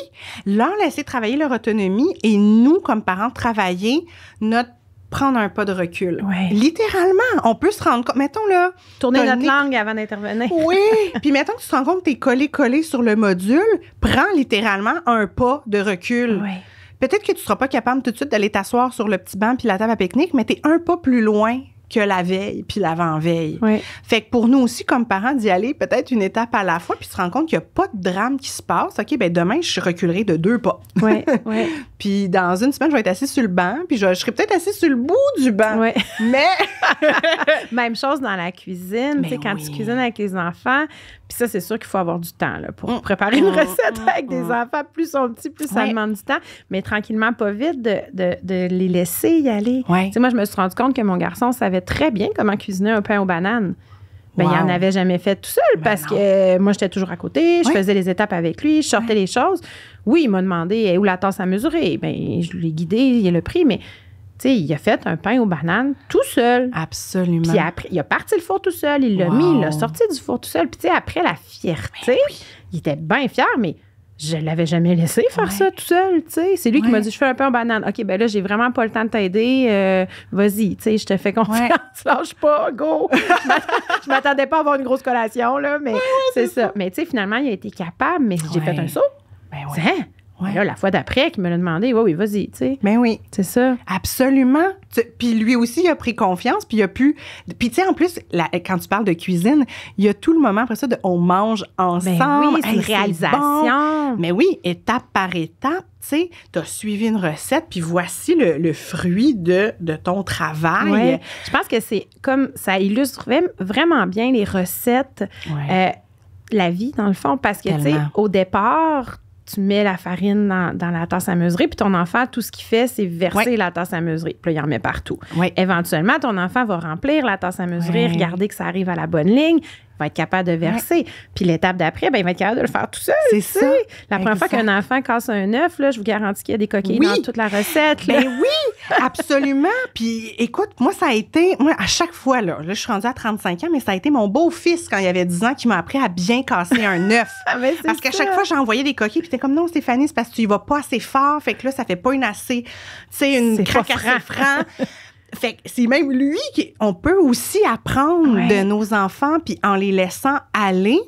leur laisser travailler leur autonomie et nous, comme parents, travailler notre prendre un pas de recul. Littéralement, on peut se rendre compte. Mettons là. Tourner notre langue avant d'intervenir. Oui. <laughs> Puis mettons que tu te rends compte que tu es collé-collé sur le module, prends littéralement un pas de recul. Peut-être que tu ne seras pas capable tout de suite d'aller t'asseoir sur le petit banc puis la table à pique-nique, mais tu es un pas plus loin que la veille puis l'avant-veille. Fait que pour nous aussi, comme parents, d'y aller peut-être une étape à la fois puis se rendre compte qu'il n'y a pas de drame qui se passe. OK, ben demain, je reculerai de deux pas. <laughs> puis dans une semaine, je vais être assis sur le banc puis je, serai peut-être assis sur le bout du banc. Mais... <laughs> Même chose dans la cuisine. Tu sais, quand tu cuisines avec les enfants, puis ça, c'est sûr qu'il faut avoir du temps là, pour mm. préparer une mm. recette mm. avec des enfants. Plus sont petits, plus ça demande du temps. Mais tranquillement, pas vite, de, les laisser y aller. Tu sais, moi, je me suis rendu compte que mon garçon savait très bien comment cuisiner un pain aux bananes. Ben, il n'en avait jamais fait tout seul ben parce que euh, moi, j'étais toujours à côté, je faisais les étapes avec lui, je sortais les choses. Oui, il m'a demandé eh, où la tasse à mesurer. Ben, je l'ai guidé, il a le prix, mais il a fait un pain aux bananes tout seul. Absolument. Puis après, il a parti le four tout seul, il l'a mis, il l'a sorti du four tout seul. Puis après, la fierté, ben il était bien fier, mais je l'avais jamais laissé faire ça tout seul, tu sais. C'est lui qui m'a dit, je fais un peu en banane. OK, ben là, j'ai vraiment pas le temps de t'aider. Euh, vas-y, tu sais, je te fais confiance. <laughs> Lâche pas, go. <laughs> je m'attendais pas à avoir une grosse collation, là, mais c'est ça. Mais tu sais, finalement, il a été capable, mais j'ai fait un saut. Ben ouais. Hein? la fois d'après, qui me l'a demandé, oui, oui, vas-y, tu sais. Mais ben oui. C'est ça. Absolument. Puis lui aussi, il a pris confiance, puis il a pu. Puis tu sais, en plus, quand tu parles de cuisine, il y a tout le moment après ça de on mange ben ensemble. oui, c'est réalisation. Mais oui, étape par étape, tu sais, tu as suivi une recette, puis voici le, fruit de, ton travail. Je pense que c'est comme ça illustre vraiment bien les recettes. Euh, la vie, dans le fond, parce que, tu sais, au départ, tu mets la farine dans, la tasse à mesurer, puis ton enfant, tout ce qu'il fait, c'est verser la tasse à mesurer. Puis il en met partout. Éventuellement, ton enfant va remplir la tasse à mesurer, regarder que ça arrive à la bonne ligne, va être capable de verser. Puis l'étape d'après, ben, il va être capable de le faire tout seul. C'est ça. La première fois qu'un enfant casse un œuf, je vous garantis qu'il y a des coquilles dans toute la recette. Mais ben oui, absolument. <laughs> Puis écoute, moi, ça a été, moi, à chaque fois, là, je suis rendue à 35 ans, mais ça a été mon beau-fils, quand il y avait 10 ans, qui m'a appris à bien casser un <laughs> œuf. Ah, ben, parce qu'à chaque fois, j'envoyais des coquilles, puis t'es comme, non, Stéphanie, c'est parce que tu y vas pas assez fort, fait que là, ça fait pas une assez, tu sais, une craque franc. <laughs> Fait c'est même lui qui. On peut aussi apprendre de nos enfants, puis en les laissant aller,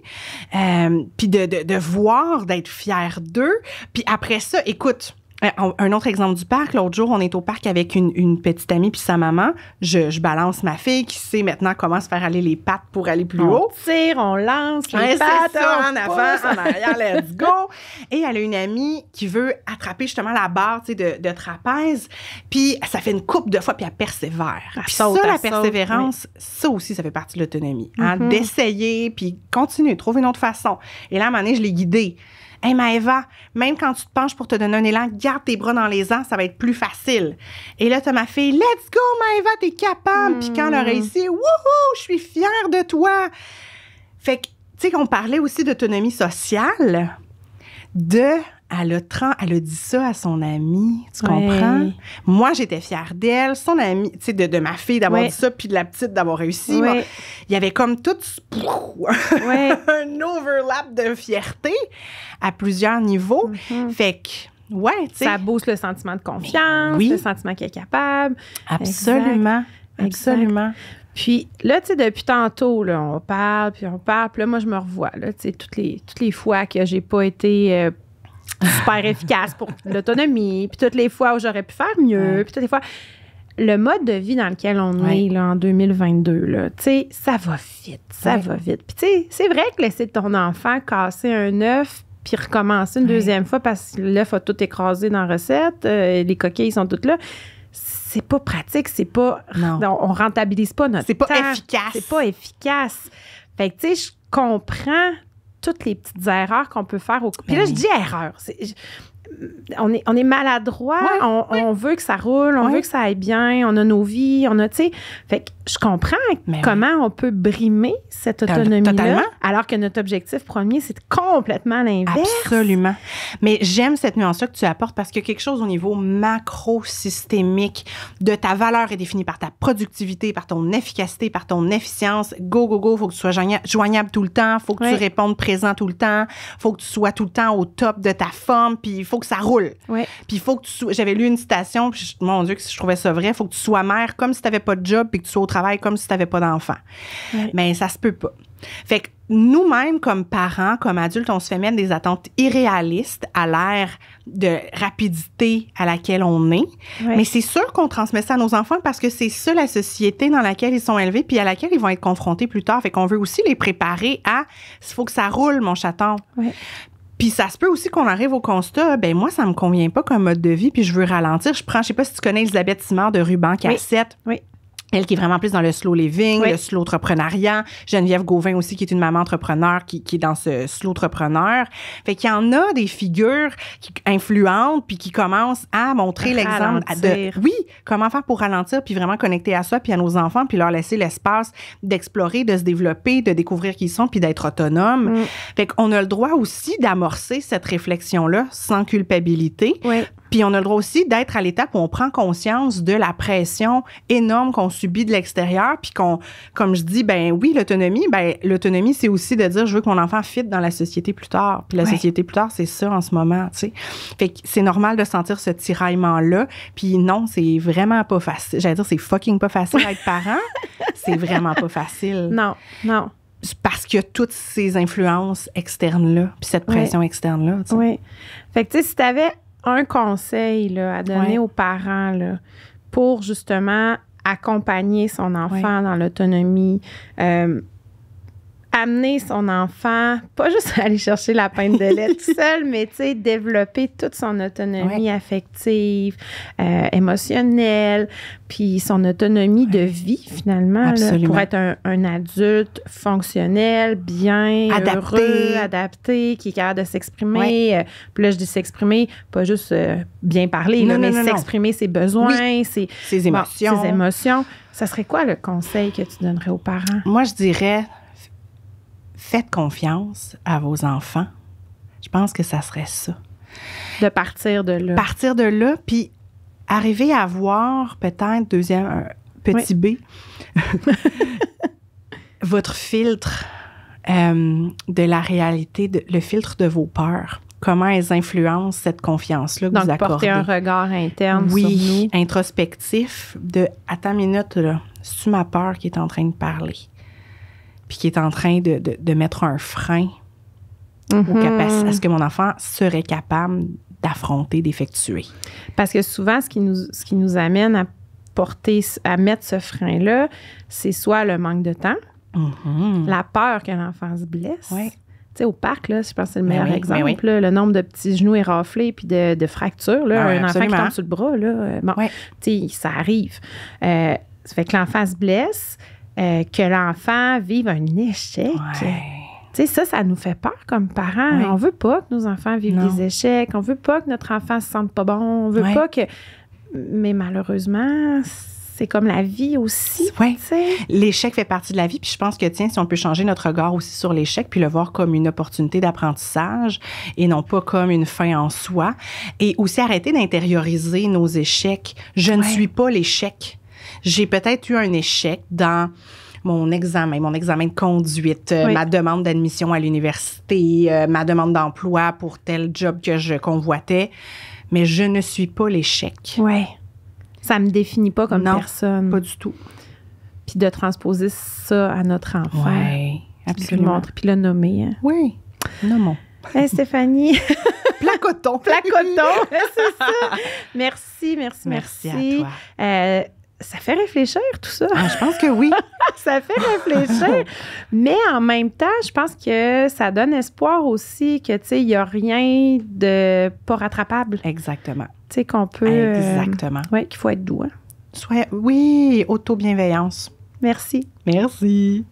euh, puis de, de, de voir, d'être fier d'eux. Puis après ça, écoute, ben, un autre exemple du parc, l'autre jour, on est au parc avec une, petite amie puis sa maman. Je, balance ma fille qui sait maintenant comment se faire aller les pattes pour aller plus haut. On tire, on lance les pattes. en avant, en arrière, let's go. <laughs> Et elle a une amie qui veut attraper justement la barre de, de trapèze. Puis ça fait une coupe de fois, puis elle persévère. ça, la persévérance, ça aussi, ça fait partie de l'autonomie. Hein, mm-hmm. D'essayer, puis continuer, trouver une autre façon. Et là, à un moment donné, je l'ai guidée. Hey Maëva, même quand tu te penches pour te donner un élan, garde tes bras dans les ans, ça va être plus facile. Et là, tu ma fille, let's go Maëva, t'es capable. Puis quand elle a hmm. réussi, wouhou, je suis fière de toi. Fait que, tu sais, qu'on parlait aussi d'autonomie sociale, de elle a, elle a dit ça à son amie, tu comprends? Moi, j'étais fière d'elle, son amie, tu de, ma fille d'avoir dit ça, puis de la petite d'avoir réussi. il y avait comme tout <laughs> un overlap de fierté à plusieurs niveaux. Mm-hmm. Fait que. Ouais, Ça booste le sentiment de confiance, ben le sentiment qu'elle est capable. Absolument. Absolument. Puis là, tu sais, depuis tantôt, là, on parle, puis on parle, puis là, moi, je me revois, là, toutes les, toutes les fois que j'ai pas été euh, super efficace pour <laughs> l'autonomie, puis toutes les fois où j'aurais pu faire mieux, puis toutes les fois. Le mode de vie dans lequel on est là, en 2022, là, ça va vite, ça va vite. Puis c'est vrai que laisser ton enfant casser un œuf puis recommencer une deuxième fois parce que l'œuf a tout écrasé dans la recette, euh, les coquilles sont toutes là, c'est pas pratique, c'est pas... Non. On, rentabilise pas notre C'est pas efficace. C'est pas efficace. Fait que, tu sais, je comprends toutes les petites erreurs qu'on peut faire au. Puis là, je ben dis erreur on est, on est maladroit, on, veut que ça roule, on veut que ça aille bien, on a nos vies, on a, tu sais. Fait je comprends comment on peut brimer cette autonomie-là, alors que notre objectif premier, c'est complètement l'inverse. Absolument. Mais j'aime cette nuance-là que tu apportes parce que quelque chose au niveau macro-systémique de ta valeur est définie par ta productivité, par ton efficacité, par ton efficience. Go, go, go, faut que tu sois joignable tout le temps, faut que tu répondes présent tout le temps, faut que tu sois tout le temps au top de ta forme, puis il faut que ça roule. Ouais. Puis il faut que tu sois... J'avais lu une citation, puis mon Dieu, que je trouvais ça vrai. Il faut que tu sois mère comme si tu n'avais pas de job, puis que tu sois au travail comme si tu n'avais pas d'enfant. Mais ça se peut pas. Fait que nous-mêmes, comme parents, comme adultes, on se fait mettre des attentes irréalistes à l'ère de rapidité à laquelle on est. Mais c'est sûr qu'on transmet ça à nos enfants parce que c'est ça la société dans laquelle ils sont élevés puis à laquelle ils vont être confrontés plus tard. Fait qu'on veut aussi les préparer à il faut que ça roule, mon chaton. Ouais. Puis ça se peut aussi qu'on arrive au constat, ben moi, ça me convient pas comme mode de vie, puis je veux ralentir. Je prends, je sais pas si tu connais Elisabeth Simard de Ruban Cassette. oui. Elle qui est vraiment plus dans le slow living, le slow entrepreneuriat. Geneviève Gauvin aussi, qui est une maman entrepreneur, qui, qui est dans ce slow entrepreneur. Fait qu'il y en a des figures qui, influentes, puis qui commencent à montrer l'exemple de, oui, comment faire pour ralentir, puis vraiment connecter à soi, puis à nos enfants, puis leur laisser l'espace d'explorer, de se développer, de découvrir qui ils sont, puis d'être autonomes. Mm. Fait qu'on a le droit aussi d'amorcer cette réflexion-là sans culpabilité. Oui. Puis on a le droit aussi d'être à l'étape où on prend conscience de la pression énorme qu'on subit de l'extérieur, puis qu'on, comme je dis, ben oui, l'autonomie, ben l'autonomie, c'est aussi de dire, je veux que mon enfant fitte dans la société plus tard. Puis la société plus tard, c'est ça en ce moment, tu sais. Fait que c'est normal de sentir ce tiraillement-là. Puis non, c'est vraiment pas facile. J'allais dire, c'est fucking pas facile d'être parent. <laughs> c'est vraiment pas facile. Non, non. Parce qu'il y a toutes ces influences externes-là, puis cette pression externe-là. Tu sais. Oui. Fait que, tu sais, si t'avais un conseil là, à donner aux parents pour justement accompagner son enfant dans l'autonomie. Euh, amener son enfant, pas juste <laughs> aller chercher la pinte de lait tout seul, mais tu sais, développer toute son autonomie affective, euh, émotionnelle, puis son autonomie de vie finalement, pour être un, adulte fonctionnel, bien, adapté. heureux, adapté, qui est capable de s'exprimer. Plus euh, Puis là, je dis s'exprimer, pas juste euh, bien parler, mais s'exprimer ses besoins, ses, émotions. ses émotions. Ça serait quoi le conseil que tu donnerais aux parents? Moi, je dirais faites confiance à vos enfants. Je pense que ça serait ça. De partir de là. Partir de là, puis arriver à voir peut-être deuxième euh, petit B <laughs> votre filtre euh, de la réalité, le filtre de vos peurs. Comment elles influencent cette confiance-là que vous accordez. porter un regard interne oui, sur introspectif de « à ta minute, là, c'est ma peur qui est en train de parler? » puis qui est en train de, mettre un frein mhm. à ce que mon enfant serait capable d'affronter, d'effectuer. Parce que souvent, ce qui nous, qui nous amène à porter, à mettre ce frein-là, c'est soit le manque de temps, mhm. la peur que l'enfant se blesse. Tu au parc, là, je pense que c'est le ben meilleur ben exemple. le nombre de petits genoux éraflés puis de, de fractures. Ah un enfant qui tombe sur le bras, euh, ça arrive. Euh, ça fait que l'enfant se blesse euh, que l'enfant vive un échec. Tu sais, ça, ça nous fait peur comme parents. On On veut pas que nos enfants vivent des échecs. On veut pas que notre enfant se sente pas bon. On veut pas que. Mais malheureusement, c'est comme la vie aussi. L'échec fait partie de la vie. Puis je pense que, tiens, si on peut changer notre regard aussi sur l'échec, puis le voir comme une opportunité d'apprentissage et non pas comme une fin en soi. Et aussi arrêter d'intérioriser nos échecs. Je ne suis pas l'échec j'ai peut-être eu un échec dans mon examen, mon examen de conduite, euh, ma demande d'admission à l'université, euh, ma demande d'emploi pour tel job que je convoitais, mais je ne suis pas l'échec. Oui. Ça me définit pas comme non, Pas du tout. Puis de transposer ça à notre enfant. Oui, absolument. Puis le nommer. Hein. Oui, nommons. Hey, Stéphanie. <laughs> Placoton. Placoton, <laughs> c'est ça. Merci, <laughs> merci, merci. merci à toi. Euh, ça fait réfléchir tout ça. Ah, je pense que oui. <laughs> ça fait réfléchir. Mais en même temps, je pense que ça donne espoir aussi que, tu sais, il n'y a rien de pas rattrapable. Exactement. Tu sais, qu'on peut. Euh, Exactement. oui, qu'il faut être doux. Hein. oui, auto-bienveillance. Merci. Merci.